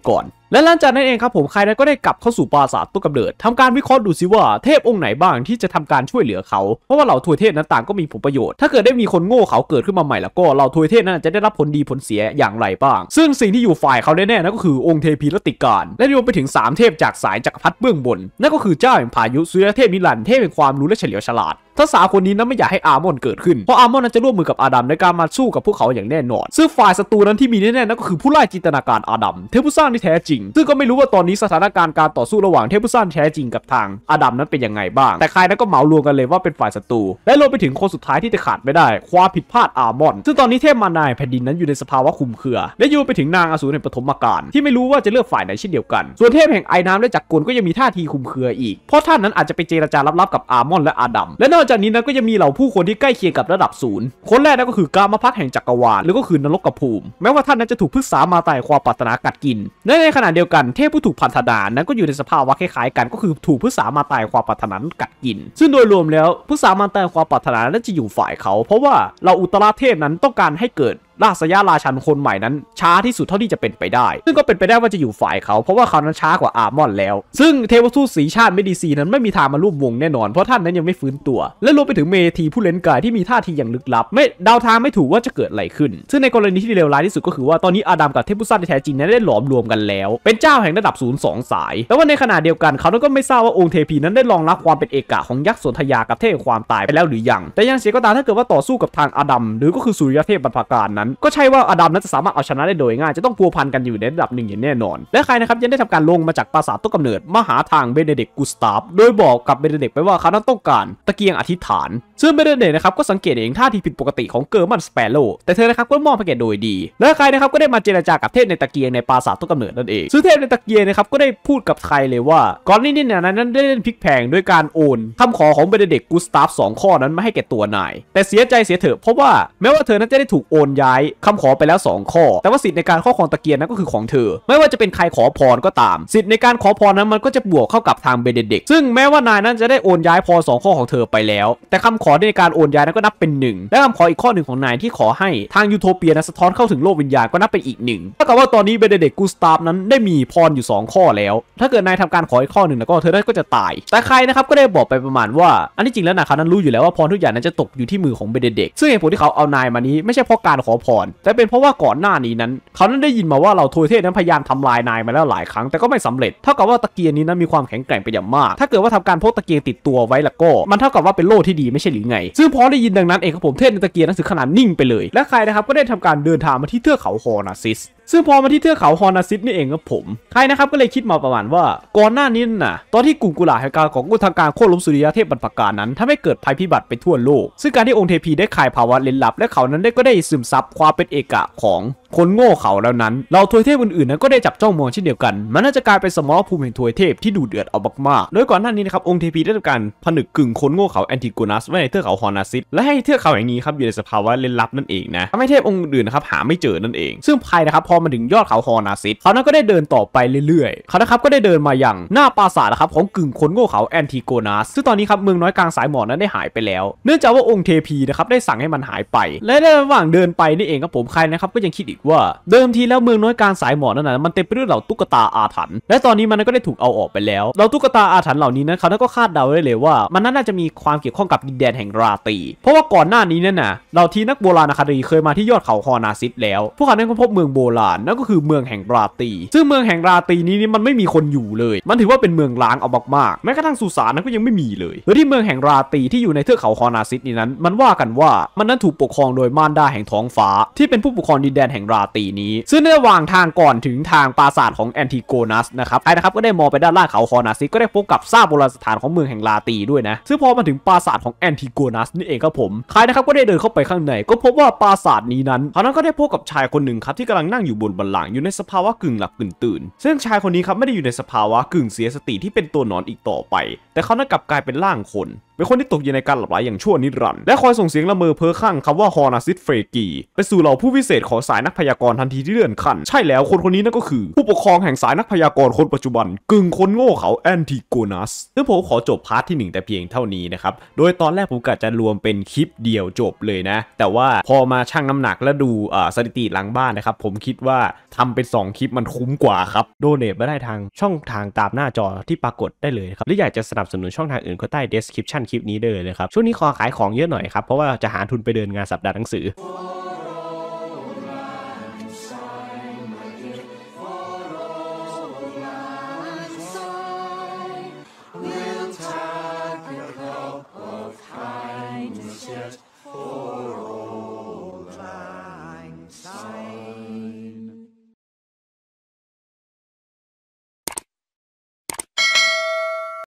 ก่อนและหลังจากนั้นเองครับผมใคนั้นก็ได้กลับเข้าสู่ปราสาทตุกกำเนิด ทำการวิเคราะห์ดูซิว่าเทพองค์ไหนบ้างที่จะทำการช่วยเหลือเขา เพราะว่าเหล่าทวยเทพนั้นต่างก็มีผลประโยชน์ ถ้าเกิดได้มีคนโง่เขาเกิดขึ้นมาใหม่แล้วก็เหล่าทวยเทพนั้นจะได้รับผลดีผลเสียอย่างไรบ้าง ซึ่งสิ่งที่อยู่ฝ่ายเขาแน่ๆนั่นก็คือองค์เทพีรติการและรวมไปถึง 3 เทพจากสายจักรพรรดิเบื้องบน นั่นก็คือเจ้าแห่งพายุสุริยเทพนิลันเทพแห่งความรู้และเฉลียวฉลาดถ้าสาคนนี้นั้นไม่อยากให้อาร์มอนเกิดขึ้นเพราะอาร์มอนนั้นจะร่วมมือกับอาดัมในการมาสู้กับพวกเขาอย่างแน่นอนซึ่งฝ่ายศัตรูนั้นที่มีแน่ๆนั่นก็คือผู้ไล่จินตนาการอาดัมเทพผู้สร้างที่แท้จริงซึ่งก็ไม่รู้ว่าตอนนี้สถานการณ์การต่อสู้ระหว่างเทพผู้ส้แท้จริงกับทางอดัมนั้นเป็นยังไงบ้าง แต่ใครนั้นก็เหมารวมกันเลยว่าเป็นฝ่ายศัตรู และรวมไปถึงคนสุดท้ายที่จะขาดไม่ได้ ความผิดพลาดอาร์มอน ซึ่งตอนนี้เทพมานายแผ่นดินนั้นอยู่ในสภาวะคุมเครือ และยูไปถึงนางอสูรในปฐมกาลที่ไม่รู้ว่าจะเลือกฝ่ายไหนเช่นเดียวกัน ส่วนเทพแห่งไอ้น้ำและจักรกลก็ยังมีท่าทีคุมเครืออีก เพราะท่านนั้นอาจจะไปเจรจาลับๆกับอาร์มอนและอาดัม และนอกจากนี้นนก็ยังมีเหล่าผู้คนที่ใกล้เคียงกับระดับศูนย์คนแรกนั่นก็คือกามพักแห่งจักรวาลหรือก็คือนรกกระุ่มแม้ว่าท่านนั้นจะถูกพึงสามาตายความปรารถนากัดกินในขณณะเดียวกัน เทพผู้ถูกพันธนา นั้นก็อยู่ในสภาพวะคล้ายๆกัน ก็คือถูกพ้ษามาตายความปรารถนากัดกิน ซึ่งโดยรวมแล้วพ้ษามาตายความปรารถนานั้นจะอยู่ฝ่ายเขา เพราะว่าเราอุตราเทพนั้นต้องการให้เกิดราษยาราชันคนใหม่นั้น ช้าที่สุดเท่าที่จะเป็นไปได้ ซึ่งก็เป็นไปได้ว่าจะอยู่ฝ่ายเขาเพราะว่าเขานั้นช้ากว่าอาร์มอนแล้ว ซึ่งเทวทูตสีชาติไม่ดีซีนั้นไม่มีทางมาร่วมวงแน่นอนเพราะท่านนั้นยังไม่ฟื้นตัว และรวมไปถึงเมทีผู้เล่นกายที่มีท่าทีอย่างลึกลับ ไม่ดาวทางไม่ถูกว่าจะเกิดอะไรขึ้น ซึ่งในกรณีที่เลวร้ายที่สุดก็คือว่าตอนนี้อาดัมกับเทพุซันแท้จริงนั้นได้หลอมรวมกันแล้ว เป็นเจ้าแห่งระดับศูนย์สองสายแต่ว่าในขณะเดียวกันเขาก็ไม่ทราบว่าองค์เทพีนั้นได้ลองรับความเป็นเอกะของยักษ์สนธยากับเทพความตายไปแล้วหรือยังแต่ยังเสียก็ตามถ้าเกิดว่าต่อสู้กับทางอาดัมหรือก็คือสุริยเทพบรรพการนั้นั้นก็ใช่ว่าอดัมนั้นจะสามารถเอาชนะได้โดยง่าย จะต้องพัวพันกันอยู่ในระดับหนึ่งอย่างแน่นอน และใครนะครับยังได้ทำการลงมาจากปราสาทต้นกำเนิดมาหาทางเบเดเด็กกุสตาฟ โดยบอกกับเบเดเด็กไปว่าเขานนั้ต้องการตะเกียงอธิษฐานซึ่งเบเดเด็กนะครับก็สังเกตเองท่าทีผิดปกติของเกอร์มันสเปโรแต่เธอนะครับก็มองไป้แก่โดยดี และใครนะครับก็ได้มาเจรจากับเทพในตะเกียงในปราสาทต้นกำเนิดนั่นเองซึ่งเทพในตะเกียงนะครับก็ได้พูดกับใครเลยว่าก่อนนี้นี่นยนั้นได้เล่นพลิกแพงด้วยการโอนคำขอของเบเดเด็กกุสตาฟงข้อนั้นมาให้แก่ตัวนายแต่เสียใจเสียเถอะเพราะว่าแม้ว่าเธอนั้นจะได้ถูกโอนย้าายคำขอไปแล้ว 2 ข้อ แต่ว่าสิทธิ์ในการข้อของตะเกียรนั้นก็คือของเธอ ไม่ว่าจะเป็นใครขอพรก็ตาม สิทธิ์ในการขอพรนั้นมันก็จะบวกเข้ากับทางเบเดเด็กซึ่งแม้ว่านายนั้นจะได้โอนย้ายพรสองข้อของเธอไปแล้ว แต่คำขอในการโอนย้ายนั้นก็นับเป็นหนึ่งและคำขออีกข้อหนึ่งของนายที่ขอให้ ทางยูโทเปียนั้นสะท้อนเข้าถึงโลกวิญญาณก็นับเป็นอีกหนึ่งเท่ากับว่าตอนนี้เบเดเด็กกูสตาร์นั้นได้มีพรอยู่ 2 ข้อแล้ว ถ้าเกิดนายทำการขออีกข้อหนึ่งแล้วก็เธอก็จะตายแต่ใครนะครับก็ได้บอกไปประมาณว่า อันที่จริงแล้วนะเขานั้นรู้อยู่แล้วว่าพรทุกอย่างนั้นจะตกอยู่ที่มือของเบเดเด็กซึ่งเหตุผลที่เขาเอานายมานี้ไม่ใช่เพราะการขอพรแต่เป็นเพราะว่าก่อนหน้านี้นั้น เขานั้นได้ยินมาว่าเราทวยเทพนั้นพยายามทำลายนายมาแล้วหลายครั้งแต่ก็ไม่สำเร็จเท่ากับว่าตะเกียงนี้นั้นมีความแข็งแกร่งเป็นอย่างมาก ถ้าเกิดว่าทำการพกตะเกียงติดตัวไว้ล่ะก็มันเท่ากับว่าเป็นโล่ที่ดีไม่ใช่หรือไง ซึ่งพอได้ยินดังนั้นเองครับผมเทพในตะเกียงนั้นถึงขนาดนิ่งไปเลย และใครนะครับก็ได้ทำการเดินทางมาที่เทือกเขาฮอร์นาซิสซึ่งพอมาที่เทือกเขาฮอนาซิตนี่เองครับผม ใครนะครับก็เลยคิดมาประมาณว่า ก่อนหน้านี้น่ะ ตอนที่กลุ่มกุลาแห่งการของกุทางการโค่นล้มสุริยเทพบรรพการนั้นทำให้เกิดภัยพิบัติไปทั่วโลก ซึ่งการที่องค์เทพีได้ไายภาวะเล่นลับ และเขานั้นได้ก็ได้ซึมซับความเป็นเอกะของคนโง่เขาแล้วนั้น เราทวยเทพอื่นๆนั้นก็ได้จับจ้องมองเช่นเดียวกัน มันน่าจะกลายเป็นสมรภูมิแห่งทวยเทพที่ดูเดือดเอามากๆ โดยก่อนหน้านี้นะครับ องค์เทพีได้ทำการ ผนึกกึ่งคนโง่เขาแอนติโกนัสไว้ในเทือกเขาฮอนาซิสและให้เทือกเขาแห่งนี้ครับอยู่ในสภาวะเล่นลับนั่นเองนะทำให้เทพองค์อื่นนะครับหาไม่เจอนั่นเอง ซึ่งภายนะครับพอมาถึงยอดเขาฮอนาซิสเขานั้นก็ได้เดินต่อไปเรื่อยๆ เขานะครับก็ได้เดินมาอย่างหน้าปราสาทนะครับของกึ่งคนโง่เขาแอนติโกนัส ซึ่งตอนนี้ครับเมืองน้อยกลางสายหมอกนั้นได้หายไปแล้ว เนื่องจากว่าองค์เทพีนะครับได้สั่งให้มันหายไป และในระหว่างเดินไปนี่เองครับผมใครนะครับก็ยังคิดอีกว่าเดิมทีแล้วเมืองน้อยกลางสายหมอกนั้นนะมันเต็มไปด้วยเหล่าตุ๊กตาอาถรรพ์และตอนนี้มันก็ได้ถูกเอาออกไปแล้วเหล่าตุ๊กตาอาถรรพ์เหล่านี้นั้นเขาก็คาดเดาได้เลยว่า มันน่าจะมีความเกี่ยวข้องกับดินแดนแห่งราตี เพราะว่าก่อนหน้านี้นั่นนะเหล่าทีนักโบราณคดีเคยมาที่ยอดเขาฮอนาซิตแล้วพวกเขาได้ค้นพบเมืองโบราณนั่นก็คือเมืองแห่งราตี ซึ่งเมืองแห่งราตีนี้นี่มันไม่มีคนอยู่เลย มันถือว่าเป็นเมืองล้างเอามากๆแม้กระทั่งสุสานนั้นก็ยังไม่มีเลยโดยที่เมืองแห่งราตีที่อยู่ในเทือกเขาคอนาซิตนี้นั้น มันว่ากันว่ามันนั้นถูกปกครองโดยมารดาแห่งท้องฟ้า ที่เป็นผู้ปกครองดินแดนแห่งราตรีนี้ซึ่งในระหว่างทางก่อนถึงทางปราสาทของแอนติโกนัสนะครับไอ้นะครับก็ได้มองไปด้านล่างเขาคอนาซิ ก็ได้พบกับซากโบราณสถานของเมืองแห่งราตรีด้วยนะ ซึ่งพอมาถึงปราสาทของแอนติโกนัสนี่เองครับผม ใครนะครับ ก็ได้เดินเข้าไปข้างใน ก็พบว่าปราสาทนี้นั้น เขานั้นก็ได้พบกับชายคนหนึ่งครับที่กำลังนั่งอยู่บนบันลังอยู่ในสภาวะกึ่งหลับกึ่งตื่นซึ่งชายคนนี้ครับไม่ได้อยู่ในสภาวะกึ่งเสียสติที่เป็นตัวหนอนอีกต่อไป แต่เขานั้นกลับกลายเป็นร่างคนเป็นคนที่ตกอยู่ในการหลับไหลอย่างชั่วนิรันดร์และคอยส่งเสียงละเมอเพ้อข้างคาว่าฮอนาซิสเฟรกีไปสู่เหล่าผู้วิเศษของสายนักพยากรณ์ทันทีที่เลื่อนขั้นใช่แล้วคนคนนี้นั่นก็คือผู้ปกครองแห่งสายนักพยากรณ์คนปัจจุบัน กึ่งคนโง่เขาแอนติโกนัสซึ่งผมขอจบพาร์ทที่1แต่เพียงเท่านี้นะครับ โดยตอนแรกผมกะจะรวมเป็นคลิปเดียวจบเลยนะแต่ว่าพอมาชั่งน้ำหนักและดูสถิติหลังบ้านนะครับผมคิดว่าทำเป็น2คลิปมันคุ้มกว่าครับโดเนทม่ได้ทางช่องทางตามหน้าจอที่ปรากฏได้เลยครับหรืออยากจะสนับสนุนช่องทางอื่นก็ใต้ description คลิปนี้ได้เลยนะครับ ช่วงนี้ขอขายของเยอะหน่อยครับ เพราะว่าจะหาทุนไปเดินงานสัปดาห์หนังสือ